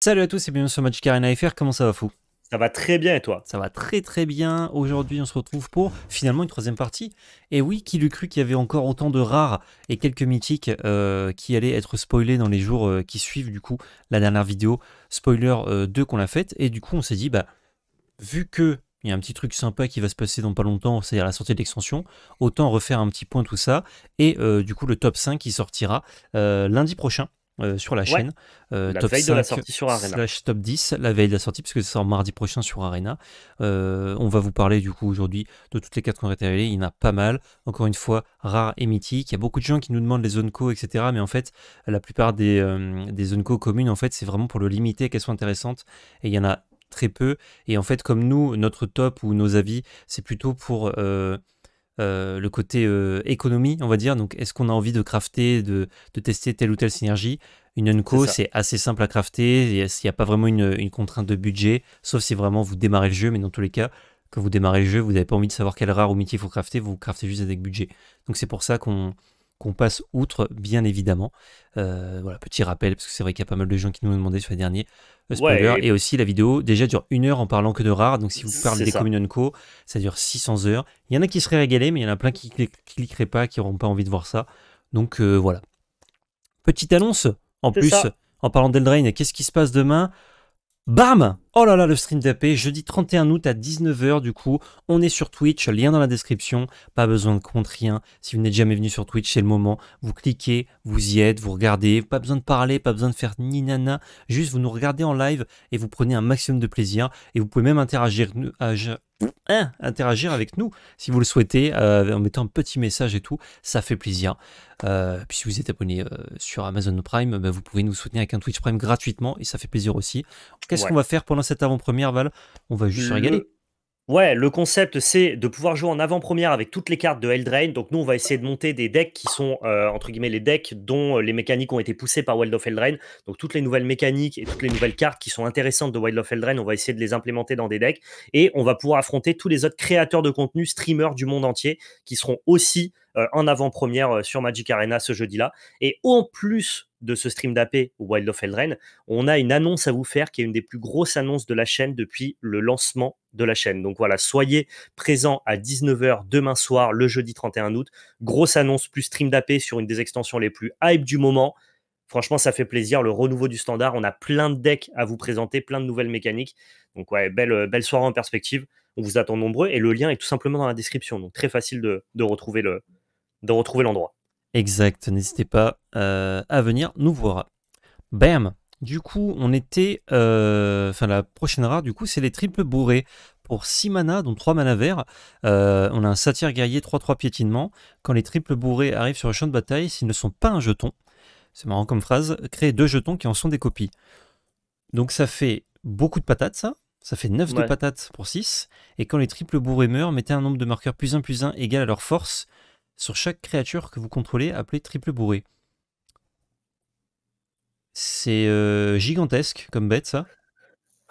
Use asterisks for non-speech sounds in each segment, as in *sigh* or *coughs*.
Salut à tous et bienvenue sur Magic Arena FR, comment ça va fou Ça va très bien et toi Ça va très très bien, aujourd'hui on se retrouve pour finalement une troisième partie. Et oui, qui l'eût cru qu'il y avait encore autant de rares et quelques mythiques euh, qui allaient être spoilés dans les jours euh, qui suivent du coup la dernière vidéo spoiler 2 euh, qu'on a faite. Et du coup on s'est dit, bah vu que il y a un petit truc sympa qui va se passer dans pas longtemps, c'est-à-dire la sortie de l'extension. Autant refaire un petit point tout ça. Et du coup, le top 5 qui sortira lundi prochain. Euh, sur la chaîne. Euh, la veille de la sortie sur Arena. top 10, la veille de la sortie, puisque ça sort mardi prochain sur Arena. Euh, on va vous parler du coup aujourd'hui de toutes les cartes qu'on a Il y en a pas mal. Encore une fois, rare et mythique, Il y a beaucoup de gens qui nous demandent les zones co, etc. Mais en fait, la plupart des, des zones co communes, en fait, c'est vraiment pour le limiter qu'elles soient intéressantes. Et il y en a très peu. Et en fait, comme nous, notre top ou nos avis, c'est plutôt pour euh, le côté euh, économie, on va dire. Donc, est-ce qu'on a envie de crafter, de, tester telle ou telle synergie Une Unco, c'est assez simple à crafter. Il n'y a pas vraiment une, contrainte de budget, sauf si vraiment vous démarrez le jeu. Mais dans tous les cas, quand vous démarrez le jeu, vous n'avez pas envie de savoir quel rare ou métier il faut crafter. Vous craftez juste avec budget. Donc, c'est pour ça qu'on qu'on passe outre, bien évidemment. Euh, voilà, petit rappel, parce que c'est vrai qu'il y a pas mal de gens qui nous ont demandé sur les derniers euh, spoilers. et... aussi, la vidéo déjà dure une heure en parlant que de rares. Donc, si vous parlez des Communion Co, ça dure 600 heures. Il y en a qui seraient régalés, mais il y en a plein qui ne cliqueraient pas, qui n'auront pas envie de voir ça. Donc, euh, voilà. Petite annonce, en plus, en parlant d'Eldrain, qu'est-ce qui se passe demain Bam Oh là là, le stream d'AP, jeudi 31 août à 19h du coup, on est sur Twitch, lien dans la description, pas besoin de compte, rien. Si vous n'êtes jamais venu sur Twitch, c'est le moment. Vous cliquez, vous y êtes, vous regardez, pas besoin de parler, pas besoin de faire ni nana, juste vous nous regardez en live et vous prenez un maximum de plaisir et vous pouvez même interagir, ah, hein, avec nous si vous le souhaitez euh, en mettant un petit message et tout, ça fait plaisir. Euh, puis si vous êtes abonné euh, sur Amazon Prime, bah, vous pouvez nous soutenir avec un Twitch Prime gratuitement et ça fait plaisir aussi. Qu'est-ce qu'on va faire pendant cette avant-première, Val. On va juste se régaler. Ouais, le concept c'est de pouvoir jouer en avant-première avec toutes les cartes de Eldraine. Donc nous, on va essayer de monter des decks qui sont euh, entre guillemets les decks dont euh, les mécaniques ont été poussées par Wild of Eldraine. Donc toutes les nouvelles mécaniques et toutes les nouvelles cartes qui sont intéressantes de Wild of Eldraine, on va essayer de les implémenter dans des decks et on va pouvoir affronter tous les autres créateurs de contenu, streamers du monde entier qui seront aussi euh, en avant-première euh, sur Magic Arena ce jeudi-là. Et en plus de ce stream d'AP Wild of Eldraine, on a une annonce à vous faire qui est une des plus grosses annonces de la chaîne depuis le lancement de la chaîne. Donc voilà, soyez présents à 19h demain soir, le jeudi 31 août. Grosse annonce plus stream d'AP sur une des extensions les plus hype du moment. Franchement, ça fait plaisir, le renouveau du standard. On a plein de decks à vous présenter, plein de nouvelles mécaniques. Donc ouais, belle, euh, belle soirée en perspective. On vous attend nombreux et le lien est tout simplement dans la description. Donc très facile de retrouver le, de retrouver l'endroit. Exact, n'hésitez pas euh, à venir nous voir. Bam Du coup, on était... Euh, enfin, la prochaine rare, du coup, c'est les triples bourrés. Pour 6 manas, dont 3 manas verts, euh, on a un satyre guerrier 3-3 piétinement. Quand les triples bourrés arrivent sur le champ de bataille, s'ils ne sont pas un jeton, c'est marrant comme phrase, créez deux jetons qui en sont des copies. Donc ça fait beaucoup de patates, ça. Ça fait 9 de patates pour 6. Et quand les triples bourrés meurent, mettez un nombre de marqueurs plus 1 plus 1 égal à leur force sur chaque créature que vous contrôlez appelée triple bourré. C'est euh, gigantesque comme bête, ça.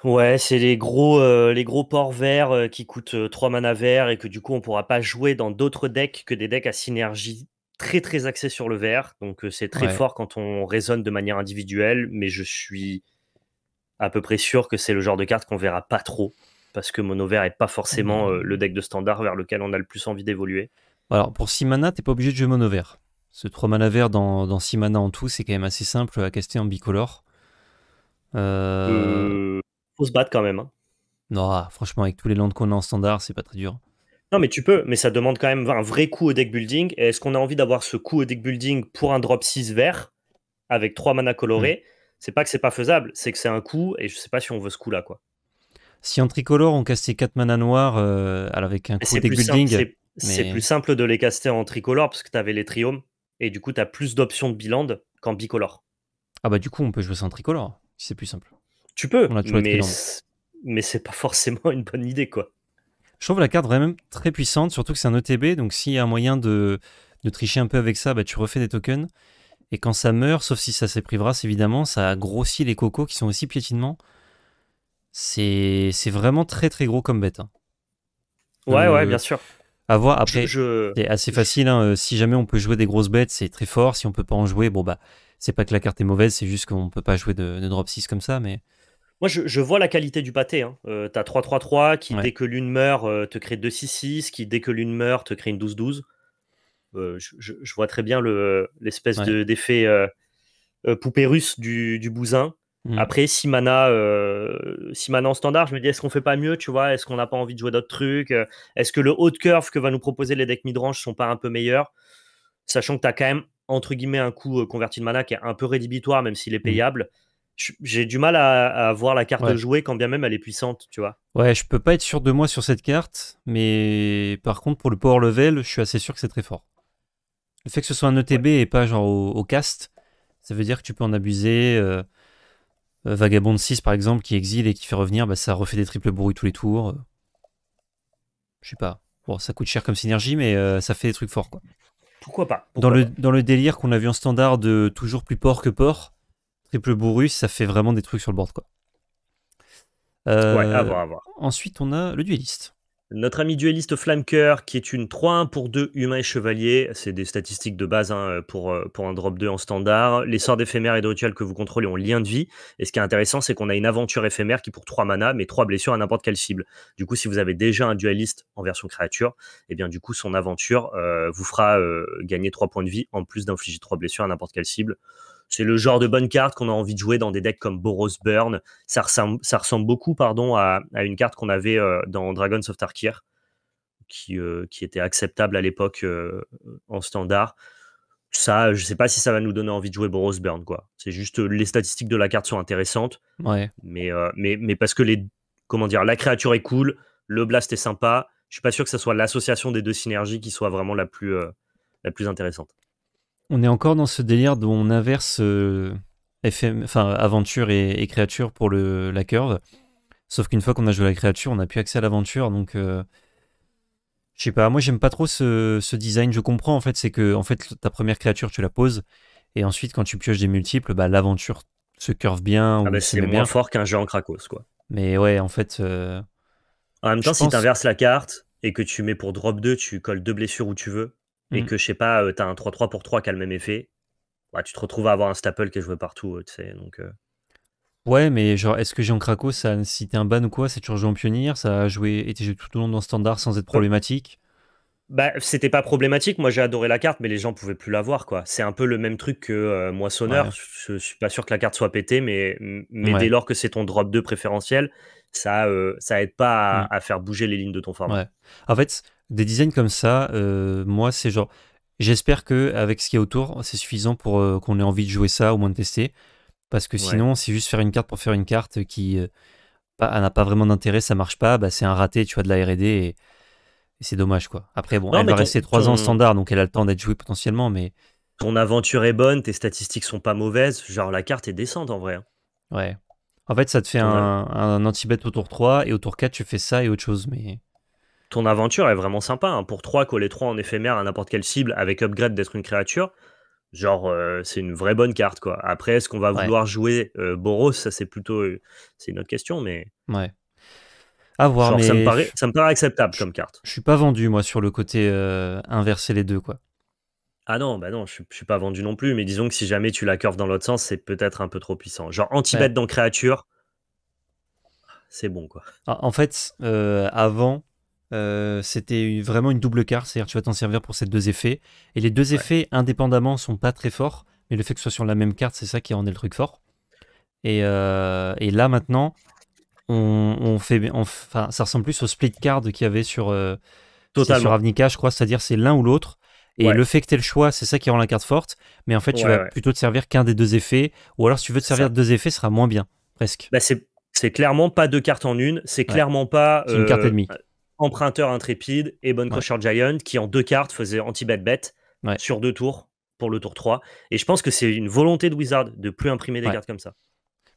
Ouais, c'est les gros, euh, les gros ports verts euh, qui coûtent 3 mana verts et que du coup on pourra pas jouer dans d'autres decks que des decks à synergie très très axés sur le vert. Donc c'est très fort quand on raisonne de manière individuelle, mais je suis à peu près sûr que c'est le genre de carte qu'on verra pas trop parce que mono vert est pas forcément mmh. le deck de standard vers lequel on a le plus envie d'évoluer. Alors pour 6 mana, t'es pas obligé de jouer mono vert. Ce 3 mana vert dans, dans 6 mana en tout, c'est quand même assez simple à caster en bicolore. Euh, euh, faut se battre quand même. Hein. Non, ah, franchement, avec tous les lands qu'on a en standard, c'est pas très dur. Non, mais tu peux, mais ça demande quand même un vrai coup au deck building. est-ce qu'on a envie d'avoir ce coup au deck building pour un drop 6 vert avec 3 mana colorés hmm. C'est pas que c'est pas faisable, c'est que c'est un coup et je sais pas si on veut ce coup là quoi. Si en tricolore on cassait 4 mana noirs euh, avec un coup coup deck building. C'est plus simple de les caster en tricolore parce que tu avais les triomes et du coup tu as plus d'options de biland qu'en bicolore. Ah bah du coup on peut jouer ça en tricolore c'est plus simple. Tu peux, mais, c'est pas forcément *laughs* une bonne idée quoi. Je trouve la carte vraiment très puissante, surtout que c'est un ETB, donc s'il y a un moyen de, tricher un peu avec ça, bah, tu refais des tokens. Et quand ça meurt, sauf si ça c'est évidemment, ça grossit les cocos qui sont aussi piétinement. C'est vraiment très très gros comme bête. Hein. Ouais, ouais, euh, bien sûr. À voir. Après, c'est assez facile. Hein, euh, si jamais on peut jouer des grosses bêtes, c'est très fort. Si on peut pas en jouer, bon bah, c'est pas que la carte est mauvaise, c'est juste qu'on peut pas jouer de, drop 6 comme ça. Mais moi, je, vois la qualité du pâté. Hein. Euh, t'as 3-3-3 qui, dès que l'une meurt, euh, te crée 2-6-6, qui, dès que l'une meurt, te crée une 12-12. je, vois très bien l'espèce d'effet poupée russe du, du bousin. Mm. Après, euh, si mana, en standard, je me dis est-ce qu'on fait pas mieux, tu vois Est-ce qu'on n'a pas envie de jouer d'autres trucs Est-ce que le haut de curve que va nous proposer les decks midrange sont pas un peu meilleurs Sachant que tu as quand même, entre guillemets, un coût euh, converti de mana qui est un peu rédhibitoire, même s'il est mm. payable. J'ai du mal à, voir la carte de jouer, quand bien même elle est puissante, tu vois. Ouais, je peux pas être sûr de moi sur cette carte, mais par contre, pour le power level, je suis assez sûr que c'est très fort. Le fait que ce soit un ETB et pas genre au, cast, ça veut dire que tu peux en abuser. Euh, euh, Vagabond 6 par exemple qui exile et qui fait revenir, bah, ça refait des triples bourrues tous les tours. Euh, je sais pas. Bon, ça coûte cher comme synergie, mais euh, ça fait des trucs forts quoi. Pourquoi pas dans, le, dans le délire qu'on a vu en standard de toujours plus port que port, triple bourru, ça fait vraiment des trucs sur le board quoi. ouais, à Ensuite, on a le dueliste. Notre ami duelliste Flamker, qui est une 3-1 pour 2 humains et chevalier, c'est des statistiques de base hein, pour, euh, pour un drop 2 en standard. Les sorts d'éphémère et de que vous contrôlez ont lien de vie. Et ce qui est intéressant, c'est qu'on a une aventure éphémère qui, pour 3 mana, met 3 blessures à n'importe quelle cible. Du coup, si vous avez déjà un dualiste en version créature, et eh bien du coup, son aventure euh, vous fera euh, gagner 3 points de vie en plus d'infliger 3 blessures à n'importe quelle cible. C'est le genre de bonne carte qu'on a envie de jouer dans des decks comme Boros Burn. Ça ressemble, beaucoup pardon, à, une carte qu'on avait euh, dans Dragons of Tarkir, qui, euh, était acceptable à l'époque euh, en standard. Ça, je sais pas si ça va nous donner envie de jouer Boros Burn. C'est juste les statistiques de la carte sont intéressantes. Mais, parce que comment dire, la créature est cool, le blast est sympa. Je suis pas sûr que ce soit l'association des deux synergies qui soit vraiment la plus intéressante on est encore dans ce délire dont on inverse euh, enfin, aventure et, créature pour le, la curve. Sauf qu'une fois qu'on a joué la créature, on n'a plus accès à l'aventure. Donc, euh, je sais pas, moi j'aime pas trop ce, design. Je comprends en fait, c'est que en fait, ta première créature, tu la poses. Et ensuite, quand tu pioches des multiples, bah, l'aventure se curve bien. Ah bah, c'est moins fort qu'un jeu en Krakos. quoi. Mais ouais, en fait. Euh, en même temps, si tu inverses la carte et que tu mets pour drop 2, tu colles deux blessures où tu veux et mmh. que, je sais pas, tu un 3-3 pour 3 qui a le même effet, bah, tu te retrouves à avoir un staple qui est joué partout, tu sais. Donc, Ouais, mais genre, est-ce que j'ai Craco, ça, si t'es un ban ou quoi, c'est toujours joué en pionnier, ça a joué, été joué tout le long dans standard sans être problématique Bah, c'était pas problématique, moi j'ai adoré la carte, mais les gens pouvaient plus l'avoir, quoi. C'est un peu le même truc que moi, Moissonneur, je, suis pas sûr que la carte soit pétée, mais, mais dès lors que c'est ton drop 2 préférentiel, ça, ça aide pas à, mmh. à, faire bouger les lignes de ton format. En fait, des designs comme ça, euh, moi, c'est genre. J'espère qu'avec ce qu'il y a autour, c'est suffisant pour euh, qu'on ait envie de jouer ça, au moins de tester. Parce que sinon, c'est juste faire une carte pour faire une carte qui euh, n'a pas vraiment d'intérêt, ça marche pas, bah, c'est un raté, tu vois, de la RD et, c'est dommage quoi. Après, bon, elle va rester 3 ans standard, donc elle a le temps d'être jouée potentiellement, mais. Ton aventure est bonne, tes statistiques sont pas mauvaises, genre la carte est décente en vrai. Hein. Ouais. En fait, ça te fait un, un anti-bet au tour 3 et au tour 4, tu fais ça et autre chose, mais ton aventure est vraiment sympa. Hein. Pour 3, coller 3 en éphémère à n'importe quelle cible avec upgrade d'être une créature, genre, euh, c'est une vraie bonne carte. quoi. Après, est-ce qu'on va vouloir jouer euh, Boros Ça, c'est plutôt. Euh, c'est une autre question, mais. Ouais. À voir, ça, me paraît, ça me paraît acceptable comme carte. Je suis pas vendu, moi, sur le côté inverser les deux, quoi. Ah non, bah non, je, suis pas vendu non plus, mais disons que si jamais tu la curves dans l'autre sens, c'est peut-être un peu trop puissant. Genre anti-bête dans créature, c'est bon quoi. En fait, avant, euh, c'était vraiment une double carte, c'est-à-dire tu vas t'en servir pour ces deux effets. Et les deux effets, indépendamment, sont pas très forts, mais le fait que ce soit sur la même carte, c'est ça qui rendait le truc fort. Et, euh, là maintenant, on, fait, ça ressemble plus au split card qu'il y avait sur, euh, sur Avnica, je crois, c'est-à-dire c'est l'un ou l'autre. Et le fait que tu le choix, c'est ça qui rend la carte forte. Mais en fait, tu vas plutôt te servir qu'un des deux effets. Ou alors, si tu veux te servir deux effets, ce sera moins bien, presque. Bah, c'est clairement pas deux cartes en une. C'est clairement pas. C'est une carte et euh, demie emprunteur intrépide et Bonne Crusher Giant qui en deux cartes faisait anti-bad bet sur deux tours pour le tour 3. Et je pense que c'est une volonté de Wizard de plus imprimer des cartes comme ça.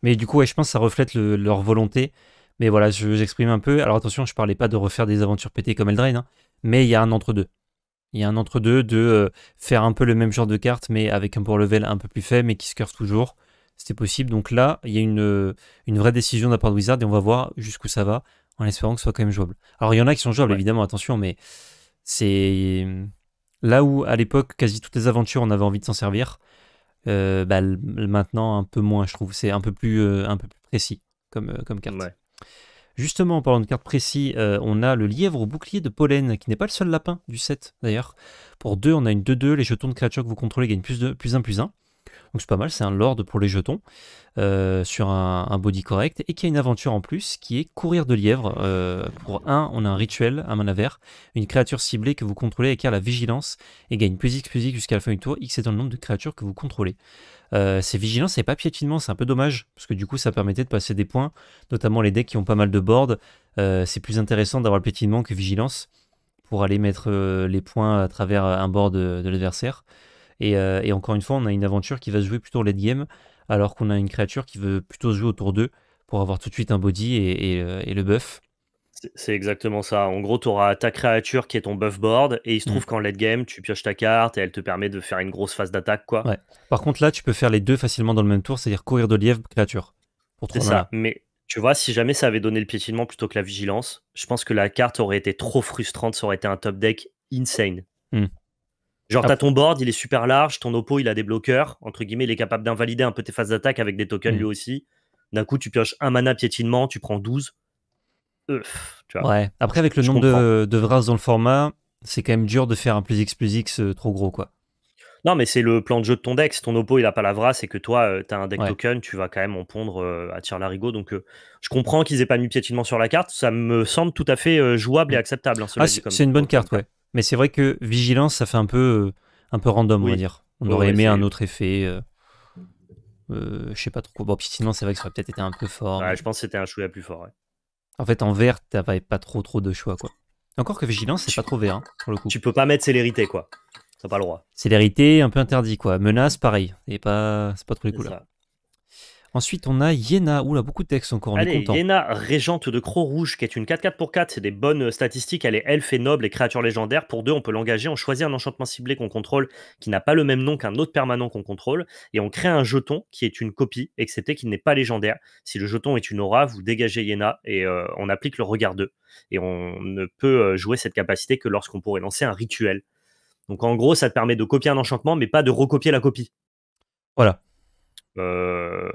Mais du coup, je pense que ça reflète leur volonté. Mais voilà, j'exprime exprime un peu. Alors attention, je parlais pas de refaire des aventures pétées comme Eldraine, hein. mais il y a un entre-deux. Il y a un entre-deux de euh, faire un peu le même genre de cartes mais avec un power level un peu plus faible, mais qui se curse toujours. C'était possible. Donc là, il y a une, euh, une vraie décision de la part de Wizard et on va voir jusqu'où ça va en espérant que ce soit quand même jouable. Alors, il y en a qui sont jouables, évidemment, attention, mais c'est là où, à l'époque, quasi toutes les aventures, on avait envie de s'en servir. Euh, bah, maintenant, un peu moins, je trouve. C'est un, peu plus, euh, un peu plus précis comme, euh, comme carte. Justement, en parlant de carte précis, on a le lièvre au bouclier de pollen, qui n'est pas le seul lapin du set, d'ailleurs. Pour deux on a une 2-2, les jetons de créatures que vous contrôlez gagnent plus, de plus 1, plus 1. Donc c'est pas mal, c'est un lord pour les jetons euh, sur un, body correct et qui a une aventure en plus qui est courir de lièvre. Euh, pour un, on a un rituel, un mana vert, une créature ciblée que vous contrôlez acquiert la vigilance et gagne plus X plus X jusqu'à la fin du tour. X étant le nombre de créatures que vous contrôlez. Euh, c'est vigilance et pas piétinement, c'est un peu dommage parce que du coup ça permettait de passer des points, notamment les decks qui ont pas mal de boards. c'est plus intéressant d'avoir le piétinement que vigilance pour aller mettre les points à travers un bord de l'adversaire. Euh, et, encore une fois, on a une aventure qui va se jouer plutôt late game, alors qu'on a une créature qui veut plutôt se jouer autour d'eux pour avoir tout de suite un body et, euh, le buff. C'est exactement ça. En gros, tu auras ta créature qui est ton buff board, et il se mm. trouve qu'en late game, tu pioches ta carte et elle te permet de faire une grosse phase d'attaque. quoi. Par contre, là, tu peux faire les deux facilement dans le même tour, c'est-à-dire courir de lièvre, créature. C'est ça, mais tu vois, si jamais ça avait donné le piétinement plutôt que la vigilance, je pense que la carte aurait été trop frustrante, ça aurait été un top deck insane. Mm. Genre, t'as ah. ton board, il est super large, ton oppo, il a des bloqueurs, entre guillemets, il est capable d'invalider un peu tes phases d'attaque avec des tokens mm. lui aussi. D'un coup, tu pioches un mana piétinement, tu prends 12. tu vois. Ouais, après, avec le nombre de, vras dans le format, c'est quand même dur de faire un plus X plus X euh, trop gros, quoi. Non, mais c'est le plan de jeu de ton deck. Si ton oppo il a pas la vras, c'est que toi, euh, t'as un deck token, tu vas quand même en pondre à euh, à tir larigot. Donc, je comprends qu'ils aient pas mis piétinement sur la carte. Ça me semble tout à fait jouable et mm. acceptable. Hein, ah, c'est une bonne carte, ouais. Mais c'est vrai que vigilance, ça fait un peu, euh, un peu random, on va dire. On aurait aimé un autre effet. Euh, euh, je sais pas trop. Bon, sinon, c'est vrai que ça aurait peut-être été un peu fort. Ouais, Je pense que c'était un choix plus fort. Ouais. En fait, en vert, t'avais pas trop trop de choix, quoi. Encore que vigilance, c'est pas trop vert, hein, pour le coup. Tu peux pas mettre célérité, quoi. T'as pas le droit. Célérité, un peu interdit, quoi. Menace, pareil. Et pas, c'est pas trop les couleurs. Ensuite, on a Yena. Oula, beaucoup de textes encore. On est content. Yena, régente de cro Rouge, qui est une 4-4 pour 4. C'est des bonnes statistiques. Elle est elfe et noble et créature légendaire. Pour deux, on peut l'engager. On choisit un enchantement ciblé qu'on contrôle qui n'a pas le même nom qu'un autre permanent qu'on contrôle. Et on crée un jeton qui est une copie, excepté qu'il n'est pas légendaire. Si le jeton est une aura, vous dégagez Yena et euh, on applique le regard deux. Et on ne peut euh, jouer cette capacité que lorsqu'on pourrait lancer un rituel. Donc en gros, ça te permet de copier un enchantement, mais pas de recopier la copie. Voilà. Euh,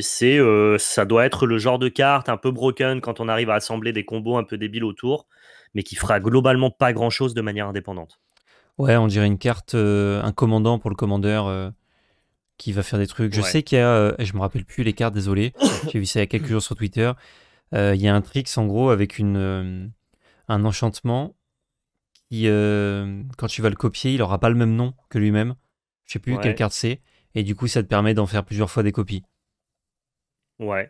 c'est, euh, ça doit être le genre de carte un peu broken quand on arrive à assembler des combos un peu débiles autour, mais qui fera globalement pas grand chose de manière indépendante. Ouais, on dirait une carte, euh, un commandant pour le commandeur qui va faire des trucs. Je sais qu'il y a, je me rappelle plus les cartes, désolé, *coughs* j'ai vu ça il y a quelques jours sur Twitter. Il y a un tricks en gros avec une, un enchantement qui, quand tu vas le copier, il aura pas le même nom que lui-même. Je sais plus quelle carte c'est et du coup ça te permet d'en faire plusieurs fois des copies. Ouais.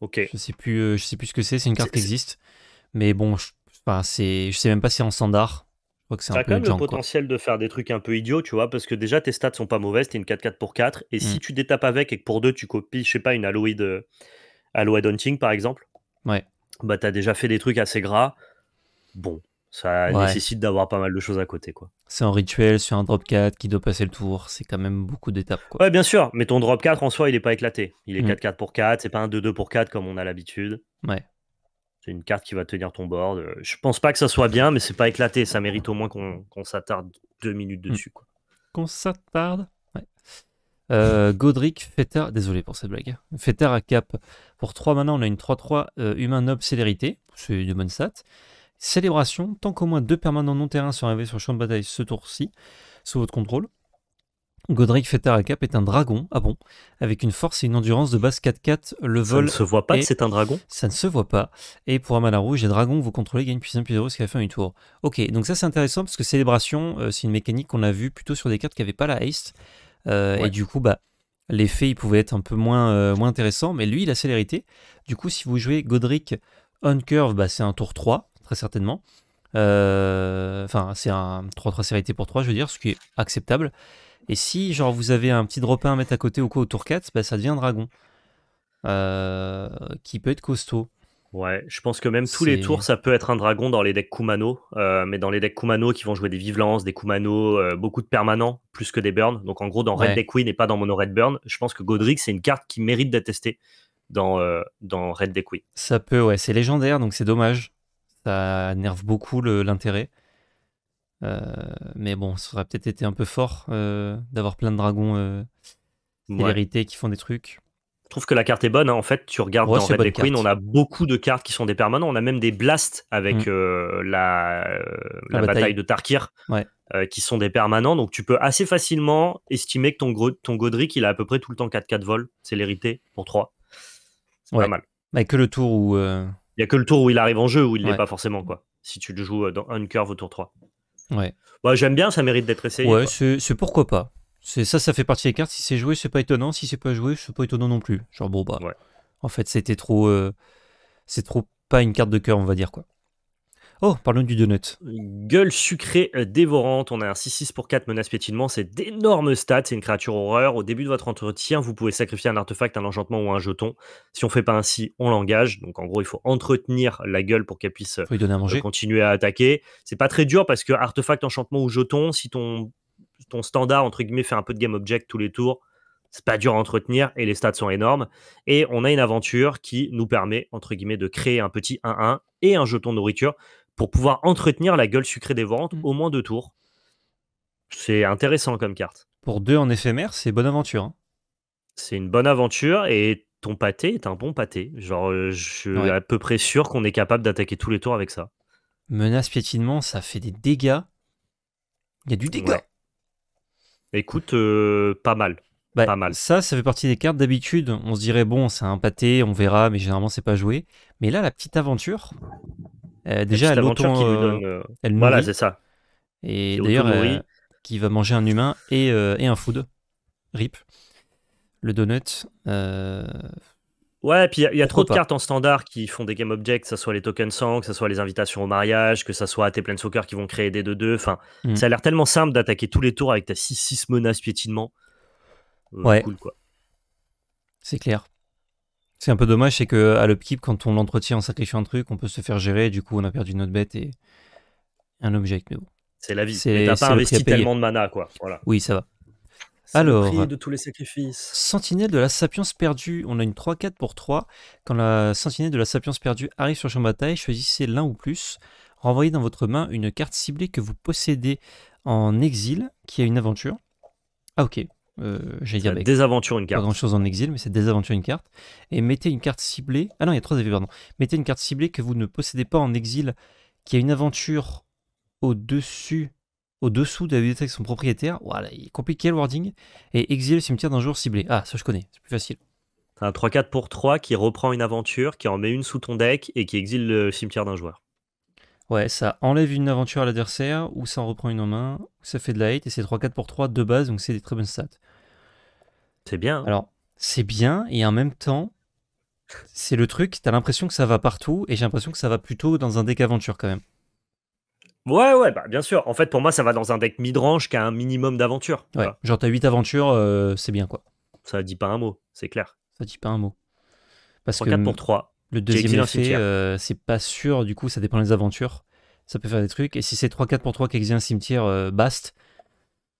Ok. Je sais plus, euh, je sais plus ce que c'est. C'est une carte qui existe, mais bon, je, enfin, c'est, je sais même pas si c'est en standard. Je c'est un peu quand même le potentiel de faire des trucs un peu idiots, tu vois, parce que déjà tes stats sont pas mauvaises, t'es une 4-4 pour 4, et si mm. tu détapes avec et que pour deux tu copies, je sais pas, une Aloid, de euh, Aloid Hunting par exemple, ouais. bah t'as déjà fait des trucs assez gras. Bon, ça nécessite d'avoir pas mal de choses à côté, quoi. C'est un rituel sur un drop 4 qui doit passer le tour. C'est quand même beaucoup d'étapes, quoi. Ouais, bien sûr. Mais ton drop 4 en soi, il est pas éclaté. Il est 4-4 mm. pour 4. C'est pas un 2-2 pour 4 comme on a l'habitude. Ouais. C'est une carte qui va tenir ton board. Euh, je pense pas que ça soit bien, mais c'est pas éclaté. Ça mérite au moins qu'on s'attarde deux minutes mm. dessus, quoi. Qu'on s'attarde Ouais. Euh, Godric, Fetter. désolé pour cette blague. Fetter à cap. Pour 3 maintenant, on a une 3-3 euh, humain noble célérité. C'est une bonne stat. Célébration, tant qu'au moins deux permanents non-terrains sont arrivés sur le champ de bataille ce tour-ci, sous votre contrôle. Godric Cap est un dragon, ah bon, avec une force et une endurance de base 4-4, le vol... Ça ne se voit pas que c'est un dragon Ça ne se voit pas. Et pour un mana rouge et dragon, vous contrôlez gagne plus 1 plus 0 jusqu'à la fin du tour. Ok, donc ça c'est intéressant parce que Célébration, euh, c'est une mécanique qu'on a vue plutôt sur des cartes qui n'avaient pas la haste. Euh, et du coup, bah, l'effet il pouvait être un peu moins, euh, moins intéressant, mais lui il a célérité. Du coup, si vous jouez Godric On Curve, bah, c'est un tour 3 très certainement. Euh, enfin, c'est un 3-3 sérénité pour 3, je veux dire, ce qui est acceptable. Et si, genre, vous avez un petit drop 1 à mettre à côté ou quoi au tour 4, bah, ça devient dragon. Euh, qui peut être costaud. Ouais, je pense que même tous les tours, ça peut être un dragon dans les decks Kumano, euh, mais dans les decks Kumano qui vont jouer des Vivelances, des Kumano, beaucoup de permanents, plus que des burns. Donc en gros, dans Red Deck Queen et pas dans Mono Red Burn, je pense que Godric, c'est une carte qui mérite d'être testée dans, dans Red Deck Queen. Ça peut, ouais, c'est légendaire, donc c'est dommage ça nerve beaucoup l'intérêt. Euh, mais bon, ça aurait peut-être été un peu fort euh, d'avoir plein de dragons euh, hérités qui font des trucs. Je trouve que la carte est bonne. Hein. En fait, tu regardes dans Queen, on a beaucoup de cartes qui sont des permanents. On a même des blasts avec mm. la, bataille. de Tarkir qui sont des permanents. Donc, tu peux assez facilement estimer que ton, ton Godric, il a à peu près tout le temps 4-4 vols. C'est l'hérité pour 3. pas mal. Mais bah, que le tour où il n'y a que le tour où il arrive en jeu où il n'est pas forcément, quoi. Si tu le joues euh, dans une curve au tour 3. Ouais. Bah, J'aime bien, ça mérite d'être essayé. Ouais, c'est pourquoi pas. C'est ça, ça fait partie des cartes. Si c'est joué, c'est pas étonnant. Si c'est pas joué, c'est pas étonnant non plus. Genre bon bah. Ouais. En fait, c'était trop. Euh, c'est trop pas une carte de cœur, on va dire quoi. Oh, parlons du donut. Gueule sucrée euh, dévorante. On a un 6-6 pour 4 menace piétinement. C'est d'énormes stats. C'est une créature horreur. Au début de votre entretien, vous pouvez sacrifier un artefact, un enchantement ou un jeton. Si on fait pas ainsi, on l'engage. Donc en gros, il faut entretenir la gueule pour qu'elle puisse euh, continuer à attaquer. C'est pas très dur parce que artefact, enchantement ou jeton, si ton, ton standard, entre guillemets, fait un peu de game object tous les tours, c'est pas dur à entretenir et les stats sont énormes. Et on a une aventure qui nous permet, entre guillemets, de créer un petit 1-1 et un jeton nourriture pour pouvoir entretenir la gueule sucrée dévorante ventes mm. au moins deux tours. C'est intéressant comme carte. Pour deux en éphémère, c'est bonne aventure. Hein. C'est une bonne aventure et ton pâté est un bon pâté. Genre, euh, je suis à peu près sûr qu'on est capable d'attaquer tous les tours avec ça. Menace piétinement, ça fait des dégâts. Il y a du dégât. Écoute, euh, pas mal. Bah, pas mal. Ça, ça fait partie des cartes d'habitude. On se dirait, bon, c'est un pâté, on verra, mais généralement, c'est pas joué. Mais là, la petite aventure, euh, déjà, elle qui euh, euh, elle Voilà, c'est ça. Et d'ailleurs, qui va manger un humain et, un food. RIP. Le donut. Ouais, puis il y, a, trop de cartes en standard qui font des game objects, que ce soit les tokens sang, que ce soit les invitations au mariage, que ce soit tes plein soccer qui vont créer des 2-2. Enfin, mm. ça a l'air tellement simple d'attaquer tous les tours avec ta 6-6 menaces piétinement. ouais. Cool, quoi. C'est clair. C'est un peu dommage, c'est que à l'upkeep, quand on l'entretient en sacrifiant un truc, on peut se faire gérer, et du coup on a perdu notre bête et un objet. avec nous. C'est la vie. C'est t'as pas investi tellement de mana, quoi. Voilà. Oui, ça va. Alors, de tous les sacrifices. Sentinelle de la Sapience perdue. On a une 3-4 pour 3. Quand la Sentinelle de la Sapience perdue arrive sur le champ de bataille, choisissez l'un ou plus. Renvoyez dans votre main une carte ciblée que vous possédez en exil qui a une aventure. Ah, ok. Euh, j'allais dire, désaventure une carte. Pas grand chose en exil, mais c'est désaventure une carte. Et mettez une carte ciblée. Ah non, il y a trois avis, pardon. Mettez une carte ciblée que vous ne possédez pas en exil, qui a une aventure au-dessus, au-dessous de la bibliothèque de son propriétaire. Voilà, il est compliqué le wording. Et exil le cimetière d'un joueur ciblé. Ah, ça je connais, c'est plus facile. C'est un 3-4 pour 3 qui reprend une aventure, qui en met une sous ton deck et qui exile le cimetière d'un joueur. Ouais, ça enlève une aventure à l'adversaire, ou ça en reprend une en main, ou ça fait de la hate, et c'est 3-4 pour 3 de base, donc c'est des très bonnes stats. C'est bien. Hein. Alors, c'est bien, et en même temps, c'est le truc, t'as l'impression que ça va partout, et j'ai l'impression que ça va plutôt dans un deck aventure quand même. Ouais, ouais, bah, bien sûr. En fait, pour moi, ça va dans un deck midrange qui a un minimum d'aventure. Ouais, genre t'as 8 aventures, euh, c'est bien quoi. Ça dit pas un mot, c'est clair. Ça dit pas un mot. Parce 3, 4 pour 3. Le deuxième effet, euh, c'est pas sûr, du coup, ça dépend des aventures. Ça peut faire des trucs. Et si c'est 3-4 pour 3 qui exilent un cimetière, baste. Euh,